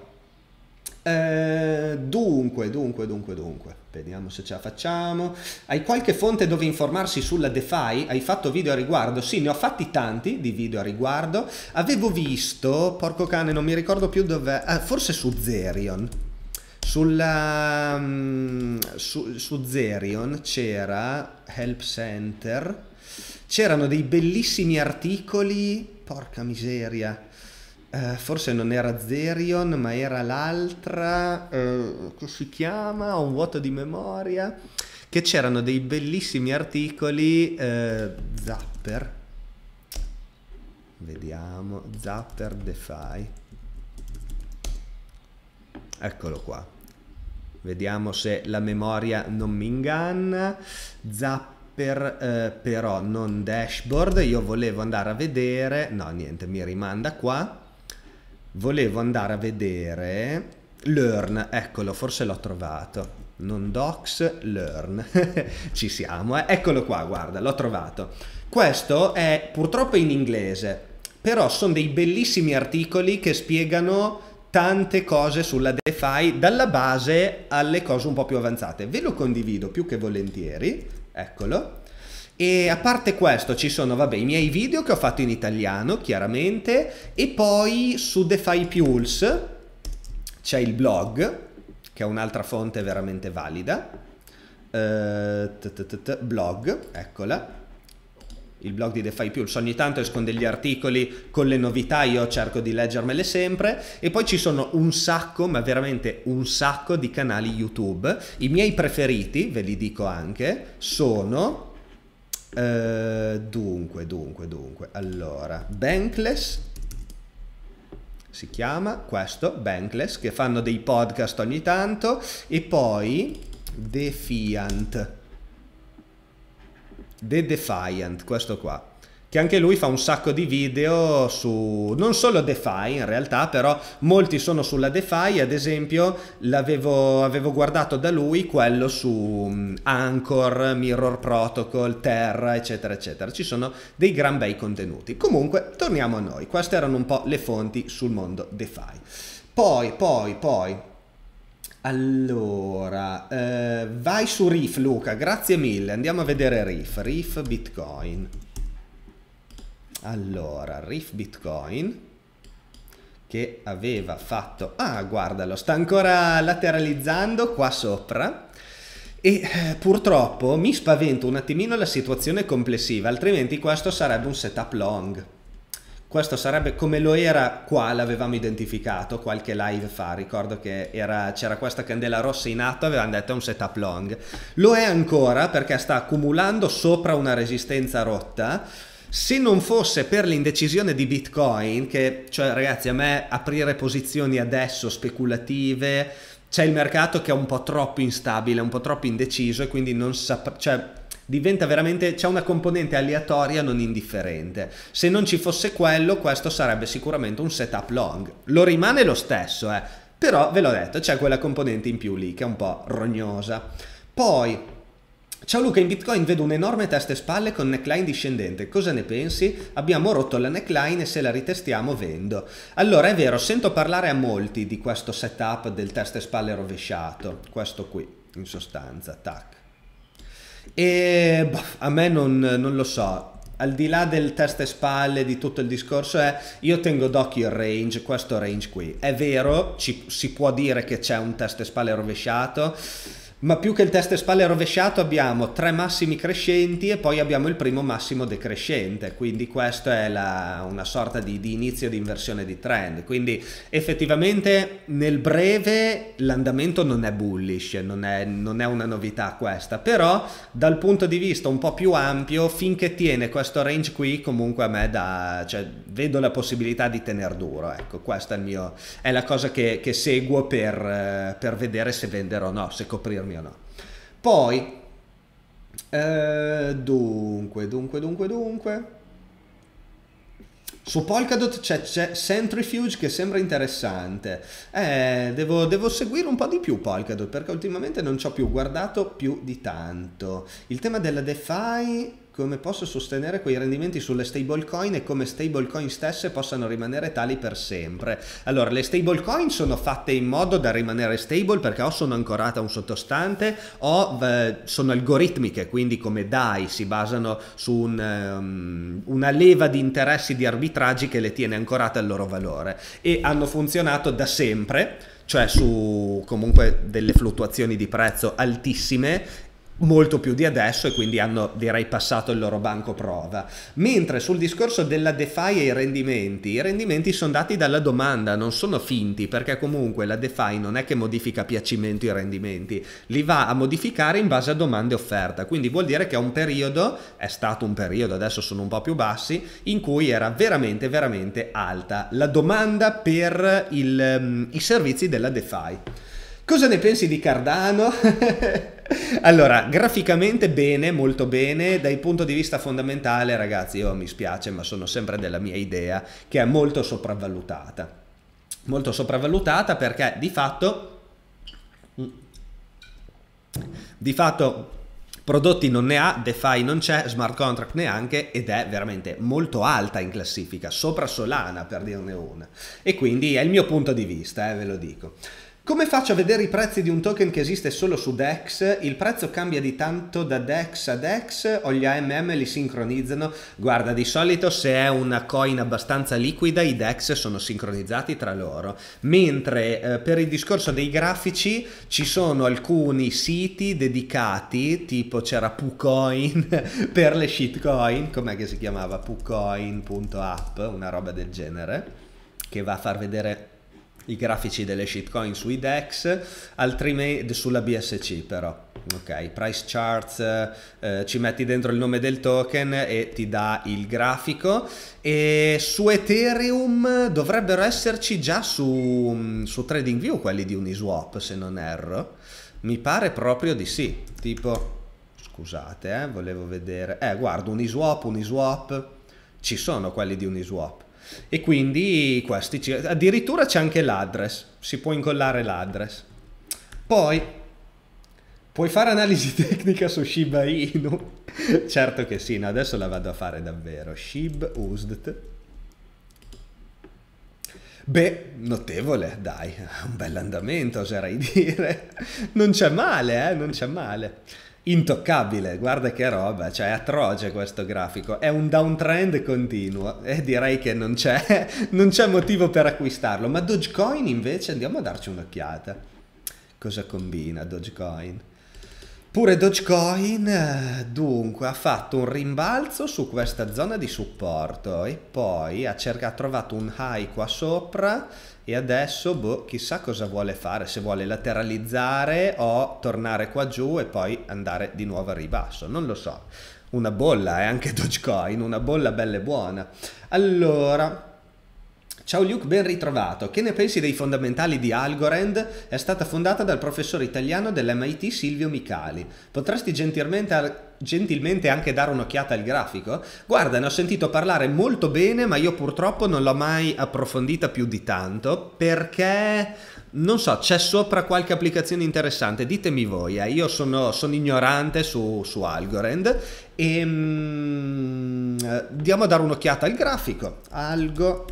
eh, dunque, dunque, dunque, dunque, vediamo se ce la facciamo. Hai qualche fonte dove informarsi sulla DeFi? Hai fatto video a riguardo? Sì, ne ho fatti tanti di video a riguardo. Avevo visto, porco cane, non mi ricordo più dove, eh, forse su Zerion sulla, ehm, su, su Zerion c'era Help Center, c'erano dei bellissimi articoli, porca miseria, eh, forse non era Zerion ma era l'altra, eh, che si chiama, ho un vuoto di memoria, che c'erano dei bellissimi articoli, eh, Zapper, vediamo, Zapper Defy, eccolo qua Vediamo se la memoria non mi inganna. Zapper eh, però non dashboard io volevo andare a vedere no niente mi rimanda qua volevo andare a vedere learn eccolo forse l'ho trovato non docs learn ci siamo eh. eccolo qua guarda l'ho trovato questo è purtroppo in inglese però sono dei bellissimi articoli che spiegano tante cose sulla DeFi, dalla base alle cose un po' più avanzate. Ve lo condivido più che volentieri, eccolo. E a parte questo ci sono, vabbè, i miei video che ho fatto in italiano, chiaramente, e poi su DeFi Pulse c'è il blog, che è un'altra fonte veramente valida. Eh, blog, eccola il blog di DeFi Pulse, ogni tanto escono degli articoli con le novità, io cerco di leggermele sempre e poi ci sono un sacco, ma veramente un sacco di canali YouTube. I miei preferiti, ve li dico anche, sono... Eh, dunque, dunque, dunque, allora, Bankless si chiama questo, Bankless, che fanno dei podcast ogni tanto e poi Defiant The Defiant, questo qua, che anche lui fa un sacco di video su non solo DeFi in realtà, però molti sono sulla DeFi, ad esempio avevo guardato da lui quello su mm, Anchor, Mirror Protocol, Terra, eccetera, eccetera. Ci sono dei gran bei contenuti. Comunque, torniamo a noi, queste erano un po' le fonti sul mondo DeFi. Poi, poi, poi, allora, eh, vai su Reef Luca, grazie mille, andiamo a vedere Reef, Reef Bitcoin. Allora, Reef Bitcoin che aveva fatto... Ah, guardalo, sta ancora lateralizzando qua sopra. E eh, purtroppo mi spavento un attimino la situazione complessiva, altrimenti questo sarebbe un setup long questo sarebbe come lo era qua, l'avevamo identificato qualche live fa, ricordo che c'era questa candela rossa in atto, avevamo detto è un setup long, lo è ancora perché sta accumulando sopra una resistenza rotta, se non fosse per l'indecisione di Bitcoin, che cioè ragazzi a me aprire posizioni adesso speculative, c'è il mercato che è un po' troppo instabile, un po' troppo indeciso e quindi non saprà... Cioè, diventa veramente c'è una componente aleatoria non indifferente se non ci fosse quello questo sarebbe sicuramente un setup long lo rimane lo stesso eh. però ve l'ho detto c'è quella componente in più lì che è un po' rognosa poi Ciao Luca, in Bitcoin vedo un enorme testa e spalle con neckline discendente. Cosa ne pensi? Abbiamo rotto la neckline e se la ritestiamo vendo. Allora è vero, sento parlare a molti di questo setup del testa e spalle rovesciato. Questo qui, in sostanza, tac. E boh, a me non, non lo so, al di là del testa e spalle, di tutto il discorso, è io tengo d'occhio il range, questo range qui. È vero, ci, si può dire che c'è un testa e spalle rovesciato ma più che il testa e spalle rovesciato abbiamo tre massimi crescenti e poi abbiamo il primo massimo decrescente, quindi questo è la, una sorta di, di inizio di inversione di trend, quindi effettivamente nel breve l'andamento non è bullish, non è, non è una novità questa, però dal punto di vista un po' più ampio, finché tiene questo range qui comunque a me da, cioè, vedo la possibilità di tener duro, ecco, questa è, mio, è la cosa che, che seguo per, eh, per vedere se venderò o no, se coprire credermi o no. Poi, eh, dunque, dunque, dunque, dunque. Su Polkadot c'è, c'è Centrifuge che sembra interessante. Eh, devo, devo, seguire un po' di più Polkadot perché ultimamente non ci ho più guardato più di tanto. Il tema della DeFi come posso sostenere quei rendimenti sulle stablecoin e come stablecoin stesse possano rimanere tali per sempre. Allora, le stablecoin sono fatte in modo da rimanere stable perché o sono ancorate a un sottostante o eh, sono algoritmiche, quindi come DAI si basano su un, um, una leva di interessi di arbitraggi che le tiene ancorate al loro valore e hanno funzionato da sempre cioè su comunque delle fluttuazioni di prezzo altissime molto più di adesso e quindi hanno direi passato il loro banco prova mentre sul discorso della DeFi e i rendimenti i rendimenti sono dati dalla domanda non sono finti perché comunque la DeFi non è che modifica a piacimento i rendimenti li va a modificare in base a domanda e offerta quindi vuol dire che a un periodo è stato un periodo adesso sono un po' più bassi in cui era veramente veramente alta la domanda per il, um, i servizi della DeFi Cosa ne pensi di Cardano? allora, graficamente bene, molto bene, dal punto di vista fondamentale, ragazzi, io mi spiace, ma sono sempre della mia idea che è molto sopravvalutata. Molto sopravvalutata perché di fatto di fatto prodotti non ne ha, DeFi non c'è, smart contract neanche ed è veramente molto alta in classifica, sopra Solana per dirne una. E quindi è il mio punto di vista, eh, ve lo dico. Come faccio a vedere i prezzi di un token che esiste solo su DEX? Il prezzo cambia di tanto da DEX a DEX o gli AMM li sincronizzano? Guarda, di solito se è una coin abbastanza liquida i DEX sono sincronizzati tra loro, mentre eh, per il discorso dei grafici ci sono alcuni siti dedicati, tipo c'era PuCoin per le shitcoin, com'è che si chiamava? PuCoin.app, una roba del genere, che va a far vedere i grafici delle shitcoin sui DEX, altrimenti sulla BSC però. Ok, price charts, eh, eh, ci metti dentro il nome del token e ti dà il grafico. E su Ethereum dovrebbero esserci già su, mm, su TradingView quelli di Uniswap, se non erro. Mi pare proprio di sì. Tipo, scusate, eh, volevo vedere. Eh, guarda, Uniswap, Uniswap. Ci sono quelli di Uniswap e quindi questi ci... addirittura c'è anche l'address, si può incollare l'address. Poi puoi fare analisi tecnica su Shiba Inu? certo che sì, no, adesso la vado a fare davvero. Shib Usdt. Beh, notevole, dai, un bell'andamento oserei dire. Non c'è male, eh, non c'è male intoccabile, guarda che roba, cioè è atroce questo grafico, è un downtrend continuo e direi che non c'è, non c'è motivo per acquistarlo, ma Dogecoin invece andiamo a darci un'occhiata, cosa combina Dogecoin? Pure Dogecoin eh, dunque ha fatto un rimbalzo su questa zona di supporto e poi ha, cercato, ha trovato un high qua sopra e adesso boh, chissà cosa vuole fare, se vuole lateralizzare o tornare qua giù e poi andare di nuovo a ribasso, non lo so. Una bolla, è eh, anche Dogecoin, una bolla bella e buona. Allora, Ciao Luke, ben ritrovato. Che ne pensi dei fondamentali di Algorand? È stata fondata dal professore italiano dell'MIT Silvio Micali. Potresti gentilmente, gentilmente anche dare un'occhiata al grafico? Guarda, ne ho sentito parlare molto bene, ma io purtroppo non l'ho mai approfondita più di tanto perché non so, c'è sopra qualche applicazione interessante, ditemi voi, eh. io sono, sono, ignorante su, su Algorand e mm, diamo a dare un'occhiata al grafico, Algo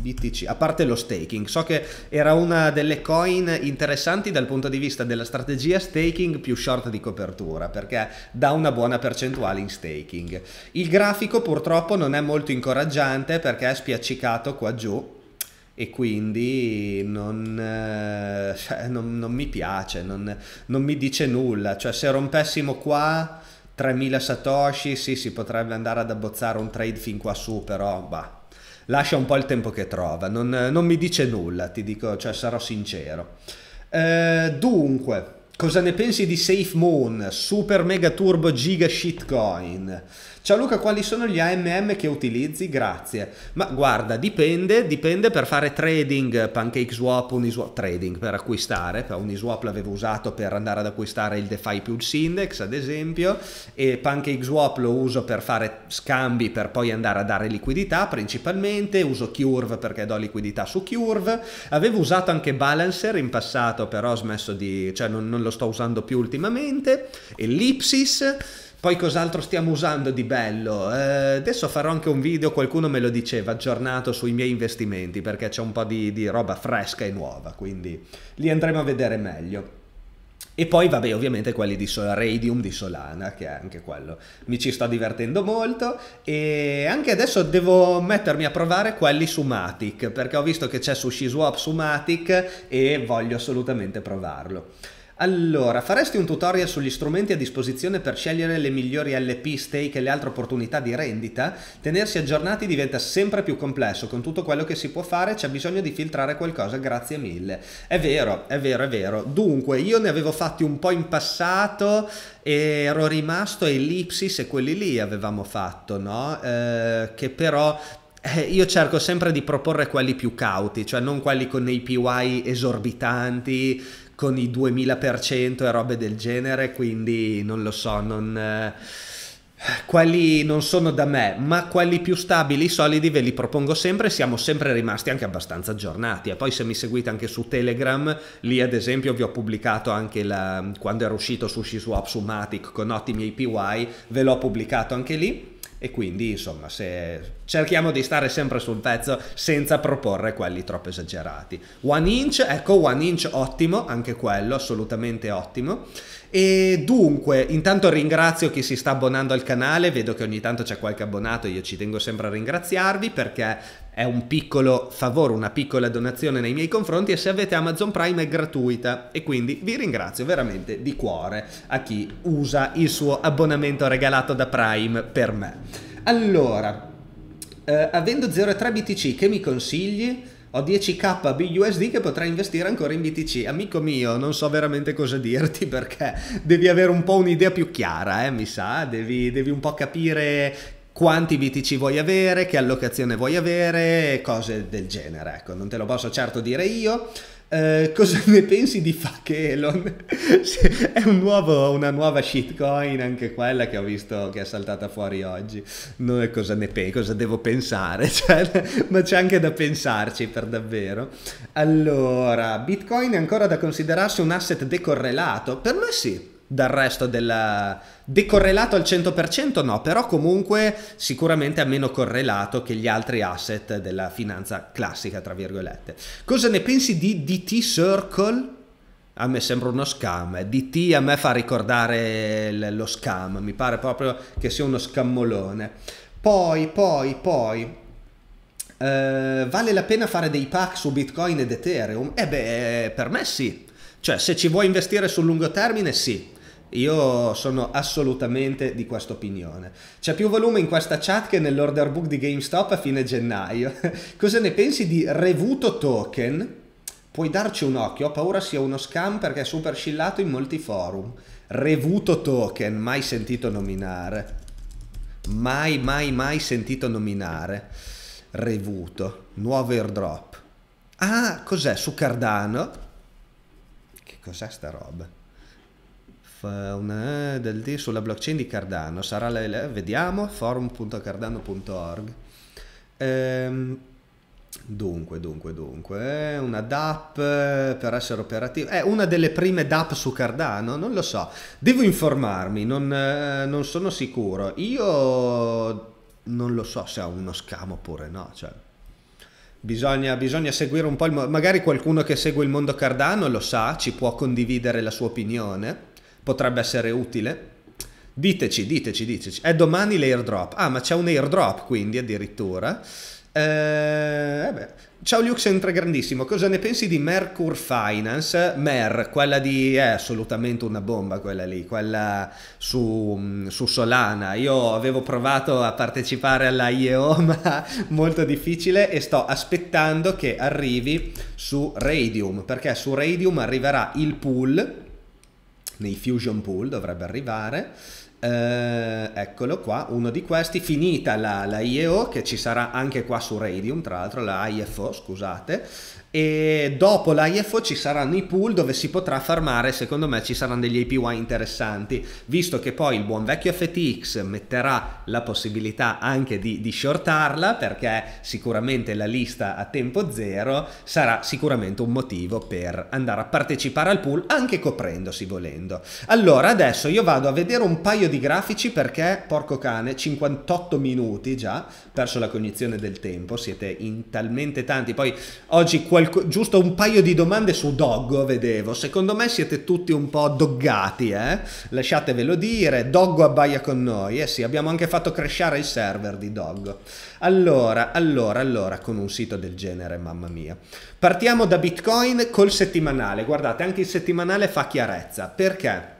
BTC, a parte lo staking, so che era una delle coin interessanti dal punto di vista della strategia staking più short di copertura, perché dà una buona percentuale in staking. Il grafico purtroppo non è molto incoraggiante perché è spiaccicato qua giù e quindi non, eh, cioè, non, non mi piace, non, non mi dice nulla, cioè se rompessimo qua... 3000 satoshi, sì, si potrebbe andare ad abbozzare un trade fin qua su, però, bah, lascia un po' il tempo che trova, non, non mi dice nulla, ti dico, cioè sarò sincero. Eh, dunque, cosa ne pensi di Safe Moon, super mega turbo giga shitcoin? Ciao Luca, quali sono gli AMM che utilizzi? Grazie. Ma guarda, dipende, dipende per fare trading, PancakeSwap, Uniswap trading, per acquistare, Uniswap l'avevo usato per andare ad acquistare il DeFi Pulse Index ad esempio e PancakeSwap lo uso per fare scambi per poi andare a dare liquidità principalmente, uso Curve perché do liquidità su Curve, avevo usato anche Balancer in passato però ho smesso di, cioè non, non lo sto usando più ultimamente, Ellipsis poi cos'altro stiamo usando di bello? Eh, adesso farò anche un video, qualcuno me lo diceva, aggiornato sui miei investimenti perché c'è un po' di, di roba fresca e nuova, quindi li andremo a vedere meglio. E poi, vabbè, ovviamente quelli di Sol- Radium di Solana, che è anche quello. Mi ci sto divertendo molto. E anche adesso devo mettermi a provare quelli su Matic, perché ho visto che c'è su Swap su Matic e voglio assolutamente provarlo. Allora, faresti un tutorial sugli strumenti a disposizione per scegliere le migliori LP, stake e le altre opportunità di rendita? Tenersi aggiornati diventa sempre più complesso, con tutto quello che si può fare c'è bisogno di filtrare qualcosa, grazie mille. È vero, è vero, è vero. Dunque, io ne avevo fatti un po' in passato e ero rimasto a Ellipsis e quelli lì avevamo fatto, no? Eh, che però eh, io cerco sempre di proporre quelli più cauti, cioè non quelli con APY esorbitanti, con i 2000% e robe del genere, quindi non lo so, non... Eh, quelli non sono da me, ma quelli più stabili, solidi ve li propongo sempre, siamo sempre rimasti anche abbastanza aggiornati e poi se mi seguite anche su Telegram, lì ad esempio vi ho pubblicato anche la, quando era uscito Sushi Swap su Matic con ottimi APY, ve l'ho pubblicato anche lì e quindi insomma cerchiamo di stare sempre sul pezzo senza proporre quelli troppo esagerati. One inch, ecco One inch ottimo, anche quello assolutamente ottimo. E dunque, intanto ringrazio chi si sta abbonando al canale, vedo che ogni tanto c'è qualche abbonato, io ci tengo sempre a ringraziarvi perché è un piccolo favore, una piccola donazione nei miei confronti e se avete Amazon Prime è gratuita e quindi vi ringrazio veramente di cuore a chi usa il suo abbonamento regalato da Prime per me. Allora, eh, avendo 0,3 BTC che mi consigli? ho 10k BUSD che potrai investire ancora in BTC. Amico mio, non so veramente cosa dirti perché devi avere un po' un'idea più chiara, eh, mi sa, devi, devi un po' capire quanti BTC vuoi avere, che allocazione vuoi avere, cose del genere. Ecco, non te lo posso certo dire io. Eh, cosa ne pensi di Fuck Elon? è un nuovo, una nuova shitcoin, anche quella che ho visto che è saltata fuori oggi. Non è cosa ne pensi, cosa devo pensare, cioè, ma c'è anche da pensarci per davvero. Allora, Bitcoin è ancora da considerarsi un asset decorrelato? Per me sì, dal resto della... decorrelato al 100% no, però comunque sicuramente è meno correlato che gli altri asset della finanza classica, tra virgolette. Cosa ne pensi di DT Circle? A me sembra uno scam, eh, DT a me fa ricordare lo scam, mi pare proprio che sia uno scammolone. Poi, poi, poi, Uh, vale la pena fare dei pack su Bitcoin ed Ethereum? Eh beh, per me sì. Cioè, se ci vuoi investire sul lungo termine, sì. Io sono assolutamente di questa opinione. C'è più volume in questa chat che nell'order book di GameStop a fine gennaio. Cosa ne pensi di Revuto Token? Puoi darci un occhio, ho paura sia uno scam perché è super scillato in molti forum. Revuto Token, mai sentito nominare. Mai, mai, mai sentito nominare. Revuto, nuovo airdrop. Ah, cos'è? Su Cardano? Che cos'è sta roba? Eh, del sulla blockchain di Cardano, sarà la, vediamo, forum.cardano.org. Ehm, Dunque, dunque, dunque, una DAP eh, per essere operativa, è una delle prime DAP su Cardano, non lo so, devo informarmi, non, eh, non sono sicuro, io non lo so se ha uno scamo oppure no, cioè, bisogna, bisogna, seguire un po', il, magari qualcuno che segue il mondo Cardano lo sa, ci può condividere la sua opinione, potrebbe essere utile? Diteci, diteci, diteci. È domani l'airdrop. Ah, ma c'è un airdrop quindi addirittura. Eh, eh beh. Ciao Lux, entra grandissimo. Cosa ne pensi di Mercur Finance? Mer, quella di... è assolutamente una bomba quella lì, quella su, mm, su Solana. Io avevo provato a partecipare alla IEO, ma molto difficile e sto aspettando che arrivi su Radium, perché su Radium arriverà il pool nei fusion pool dovrebbe arrivare. Eh, eccolo qua, uno di questi, finita la, la, IEO che ci sarà anche qua su Radium, tra l'altro la IFO, scusate, e dopo l'IFO ci saranno i pool dove si potrà farmare, secondo me ci saranno degli APY interessanti, visto che poi il buon vecchio FTX metterà la possibilità anche di, di shortarla perché sicuramente la lista a tempo zero sarà sicuramente un motivo per andare a partecipare al pool anche coprendosi volendo. Allora adesso io vado a vedere un paio di grafici perché porco cane 58 minuti già, perso la cognizione del tempo, siete in talmente tanti, poi oggi quello qualco, giusto un paio di domande su Doggo, vedevo. Secondo me siete tutti un po' doggati, eh? Lasciatevelo dire, Doggo abbaia con noi. Eh sì, abbiamo anche fatto crescere il server di Doggo. Allora, allora, allora, con un sito del genere, mamma mia. Partiamo da Bitcoin col settimanale. Guardate, anche il settimanale fa chiarezza. Perché?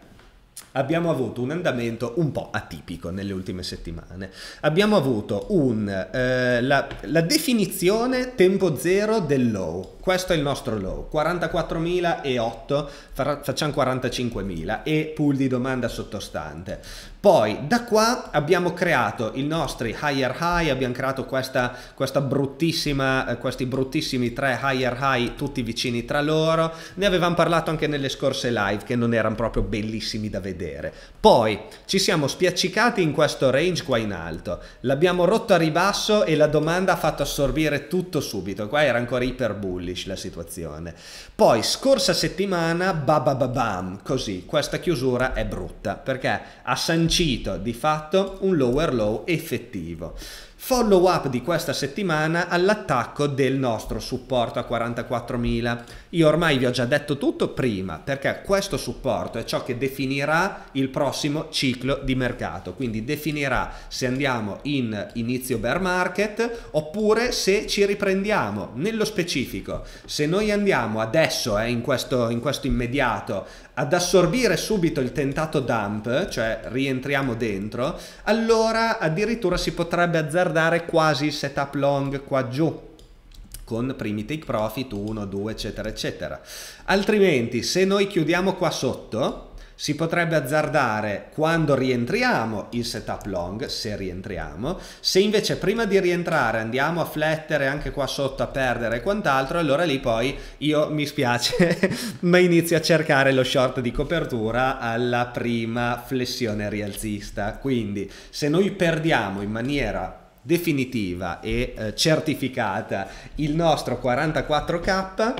abbiamo avuto un andamento un po' atipico nelle ultime settimane. Abbiamo avuto un, eh, la, la definizione tempo zero del low, questo è il nostro low, 44.008, facciamo 45.000 e pool di domanda sottostante. Poi da qua abbiamo creato i nostri higher high, abbiamo creato questa, questa bruttissima, eh, questi bruttissimi tre higher high tutti vicini tra loro, ne avevamo parlato anche nelle scorse live che non erano proprio bellissimi da vedere. Poi ci siamo spiaccicati in questo range qua in alto, l'abbiamo rotto a ribasso e la domanda ha fatto assorbire tutto subito, qua era ancora iperbulli bullish la situazione. Poi scorsa settimana, babababam, così, questa chiusura è brutta perché ha sancito di fatto un lower low effettivo. Follow up di questa settimana all'attacco del nostro supporto a 44.000. Io ormai vi ho già detto tutto prima perché questo supporto è ciò che definirà il prossimo ciclo di mercato, quindi definirà se andiamo in inizio bear market oppure se ci riprendiamo. Nello specifico, se noi andiamo adesso, eh, in, questo, in questo immediato, ad assorbire subito il tentato dump, cioè rientriamo dentro, allora addirittura si potrebbe azzardare quasi il setup long qua giù con primi take profit 1, 2 eccetera eccetera altrimenti se noi chiudiamo qua sotto si potrebbe azzardare quando rientriamo in setup long, se rientriamo, se invece prima di rientrare andiamo a flettere anche qua sotto a perdere e quant'altro, allora lì poi io mi spiace, ma inizio a cercare lo short di copertura alla prima flessione rialzista. Quindi se noi perdiamo in maniera definitiva e eh, certificata il nostro 44k,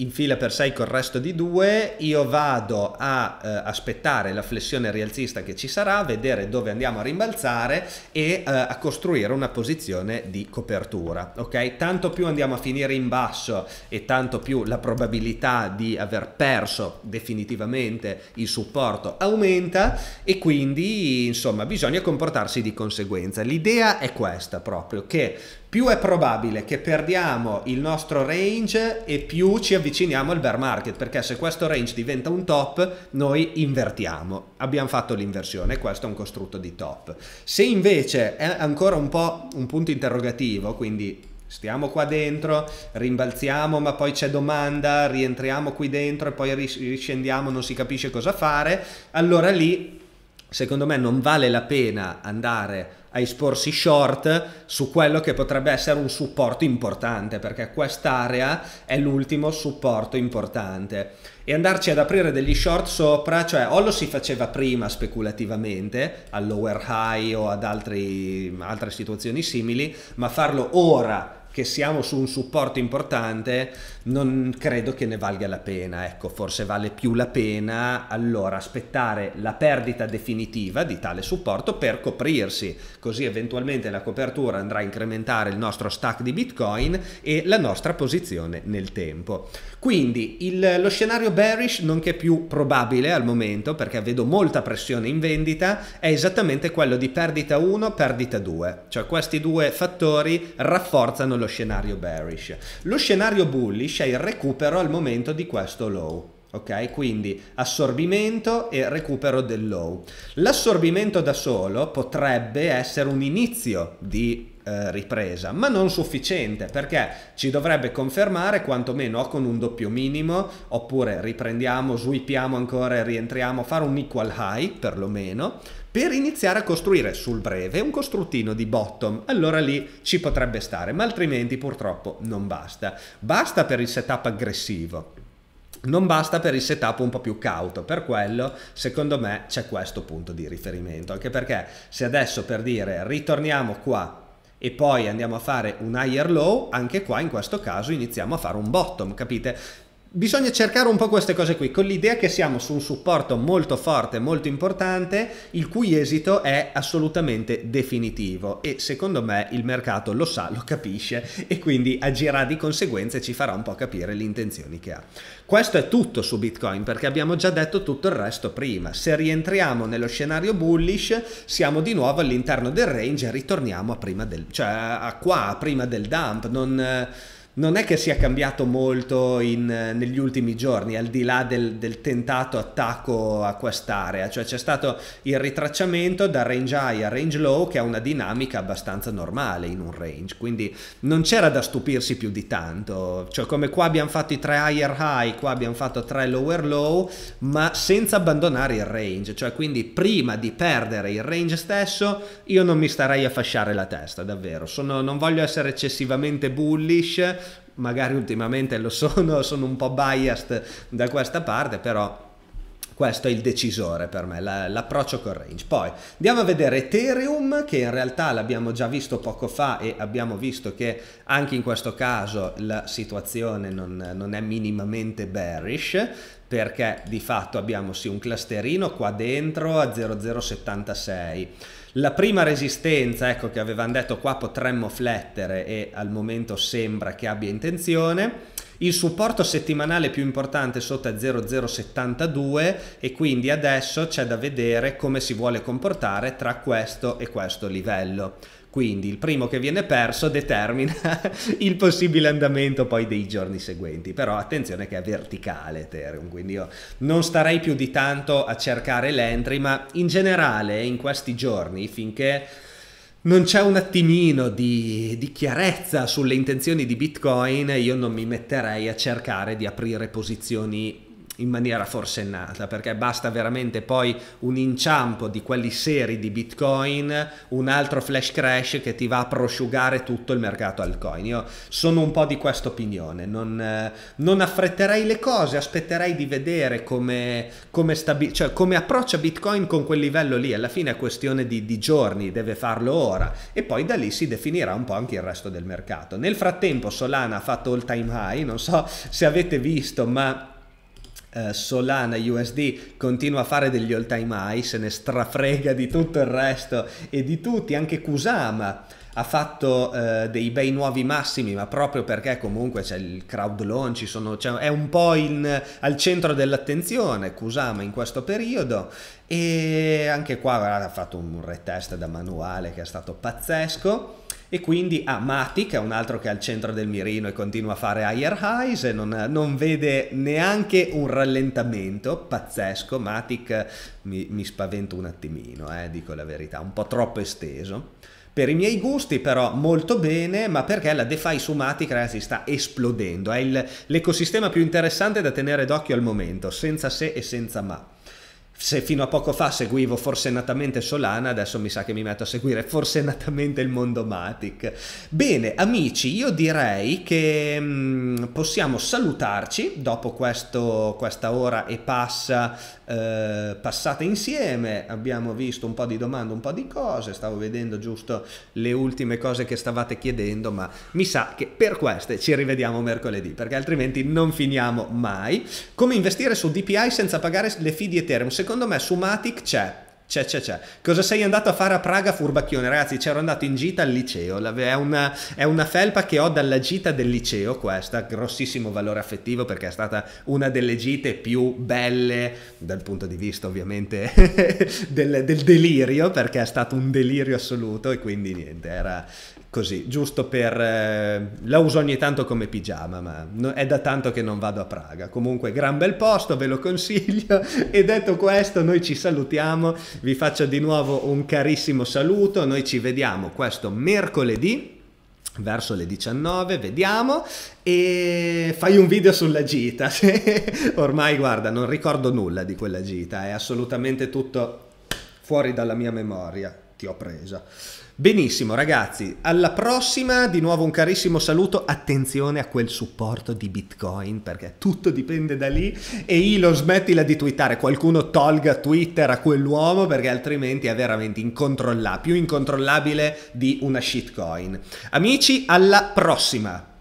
in fila per 6 col resto di 2, io vado a eh, aspettare la flessione rialzista che ci sarà, vedere dove andiamo a rimbalzare e eh, a costruire una posizione di copertura, ok? Tanto più andiamo a finire in basso e tanto più la probabilità di aver perso definitivamente il supporto aumenta e quindi insomma bisogna comportarsi di conseguenza. L'idea è questa proprio che più è probabile che perdiamo il nostro range e più ci avviciniamo al bear market, perché se questo range diventa un top, noi invertiamo. Abbiamo fatto l'inversione, questo è un costrutto di top. Se invece è ancora un po' un punto interrogativo, quindi stiamo qua dentro, rimbalziamo ma poi c'è domanda, rientriamo qui dentro e poi riscendiamo, non si capisce cosa fare, allora lì secondo me non vale la pena andare a esporsi short su quello che potrebbe essere un supporto importante, perché quest'area è l'ultimo supporto importante. E andarci ad aprire degli short sopra, cioè o lo si faceva prima speculativamente, al lower high o ad altri, altre situazioni simili, ma farlo ora che siamo su un supporto importante non credo che ne valga la pena, ecco, forse vale più la pena allora aspettare la perdita definitiva di tale supporto per coprirsi, così eventualmente la copertura andrà a incrementare il nostro stack di Bitcoin e la nostra posizione nel tempo. Quindi il, lo scenario bearish, nonché più probabile al momento, perché vedo molta pressione in vendita, è esattamente quello di perdita 1, perdita 2, cioè questi due fattori rafforzano lo scenario bearish. Lo scenario bullish garantisce il recupero al momento di questo low. Okay? Quindi assorbimento e recupero del low. L'assorbimento da solo potrebbe essere un inizio di eh, ripresa ma non sufficiente perché ci dovrebbe confermare quantomeno o con un doppio minimo oppure riprendiamo, sweepiamo ancora e rientriamo, fare un equal high perlomeno per iniziare a costruire sul breve un costruttino di bottom, allora lì ci potrebbe stare, ma altrimenti purtroppo non basta. Basta per il setup aggressivo, non basta per il setup un po' più cauto, per quello secondo me c'è questo punto di riferimento, anche perché se adesso per dire ritorniamo qua e poi andiamo a fare un higher low, anche qua in questo caso iniziamo a fare un bottom, capite? bisogna cercare un po' queste cose qui, con l'idea che siamo su un supporto molto forte, molto importante, il cui esito è assolutamente definitivo e secondo me il mercato lo sa, lo capisce e quindi agirà di conseguenza e ci farà un po' capire le intenzioni che ha. Questo è tutto su Bitcoin perché abbiamo già detto tutto il resto prima. Se rientriamo nello scenario bullish, siamo di nuovo all'interno del range e ritorniamo a prima del, cioè a qua, a prima del dump, non non è che sia cambiato molto in, eh, negli ultimi giorni, al di là del, del tentato attacco a quest'area, cioè c'è stato il ritracciamento da range high a range low che ha una dinamica abbastanza normale in un range, quindi non c'era da stupirsi più di tanto, cioè come qua abbiamo fatto i tre higher high, qua abbiamo fatto tre lower low, ma senza abbandonare il range, cioè quindi prima di perdere il range stesso io non mi starei a fasciare la testa, davvero, Sono, non voglio essere eccessivamente bullish, magari ultimamente lo sono, sono un po' biased da questa parte, però questo è il decisore per me, la, l'approccio con range. Poi andiamo a vedere Ethereum che in realtà l'abbiamo già visto poco fa e abbiamo visto che anche in questo caso la situazione non, non è minimamente bearish perché di fatto abbiamo sì un clusterino qua dentro a 0076 la prima resistenza ecco che avevamo detto qua potremmo flettere e al momento sembra che abbia intenzione il supporto settimanale più importante sotto è 0072 e quindi adesso c'è da vedere come si vuole comportare tra questo e questo livello. Quindi il primo che viene perso determina il possibile andamento poi dei giorni seguenti, però attenzione che è verticale Ethereum, quindi io non starei più di tanto a cercare l'entry, ma in generale in questi giorni finché non c'è un attimino di, di, chiarezza sulle intenzioni di Bitcoin, io non mi metterei a cercare di aprire posizioni in maniera forsennata perché basta veramente poi un inciampo di quelli seri di bitcoin un altro flash crash che ti va a prosciugare tutto il mercato altcoin io sono un po' di questa opinione non, eh, non, affretterei le cose aspetterei di vedere come, come, stabi- cioè come approccia bitcoin con quel livello lì alla fine è questione di, di giorni deve farlo ora e poi da lì si definirà un po' anche il resto del mercato nel frattempo Solana ha fatto all time high non so se avete visto ma eh, Solana USD continua a fare degli all time high, se ne strafrega di tutto il resto e di tutti, anche Kusama ha fatto eh, dei bei nuovi massimi, ma proprio perché comunque c'è il crowd launch, sono, cioè, è un po' in, al centro dell'attenzione Kusama in questo periodo e anche qua guarda, ha fatto un retest da manuale che è stato pazzesco e quindi a ah, Matic, è un altro che è al centro del mirino e continua a fare higher highs e non, non vede neanche un rallentamento, pazzesco, Matic mi, mi spavento un attimino, eh, dico la verità, un po' troppo esteso. Per i miei gusti però molto bene, ma perché la DeFi su Matic ragazzi sta esplodendo, è l'ecosistema più interessante da tenere d'occhio al momento, senza se e senza ma se fino a poco fa seguivo forsennatamente Solana, adesso mi sa che mi metto a seguire forsennatamente il mondo Matic. Bene, amici, io direi che mh, mm, possiamo salutarci dopo questo, questa ora e passa eh, passata insieme. Abbiamo visto un po' di domande, un po' di cose, stavo vedendo giusto le ultime cose che stavate chiedendo, ma mi sa che per queste ci rivediamo mercoledì, perché altrimenti non finiamo mai. Come investire su DPI senza pagare le fee di Ethereum? secondo me su Matic c'è. C'è, c'è, c'è. Cosa sei andato a fare a Praga, furbacchione? Ragazzi, c'ero andato in gita al liceo. È una, è una, felpa che ho dalla gita del liceo, questa, grossissimo valore affettivo perché è stata una delle gite più belle dal punto di vista ovviamente del, del delirio, perché è stato un delirio assoluto e quindi niente, era, così, giusto per... Eh, la uso ogni tanto come pigiama, ma no, è da tanto che non vado a Praga. Comunque, gran bel posto, ve lo consiglio. E detto questo, noi ci salutiamo, vi faccio di nuovo un carissimo saluto, noi ci vediamo questo mercoledì verso le 19 vediamo e fai un video sulla gita ormai guarda non ricordo nulla di quella gita è assolutamente tutto fuori dalla mia memoria ti ho presa Benissimo ragazzi, alla prossima di nuovo un carissimo saluto, attenzione a quel supporto di Bitcoin perché tutto dipende da lì e Elon smettila di twittare, qualcuno tolga Twitter a quell'uomo perché altrimenti è veramente incontrollabile, più incontrollabile di una shitcoin. Amici, alla prossima!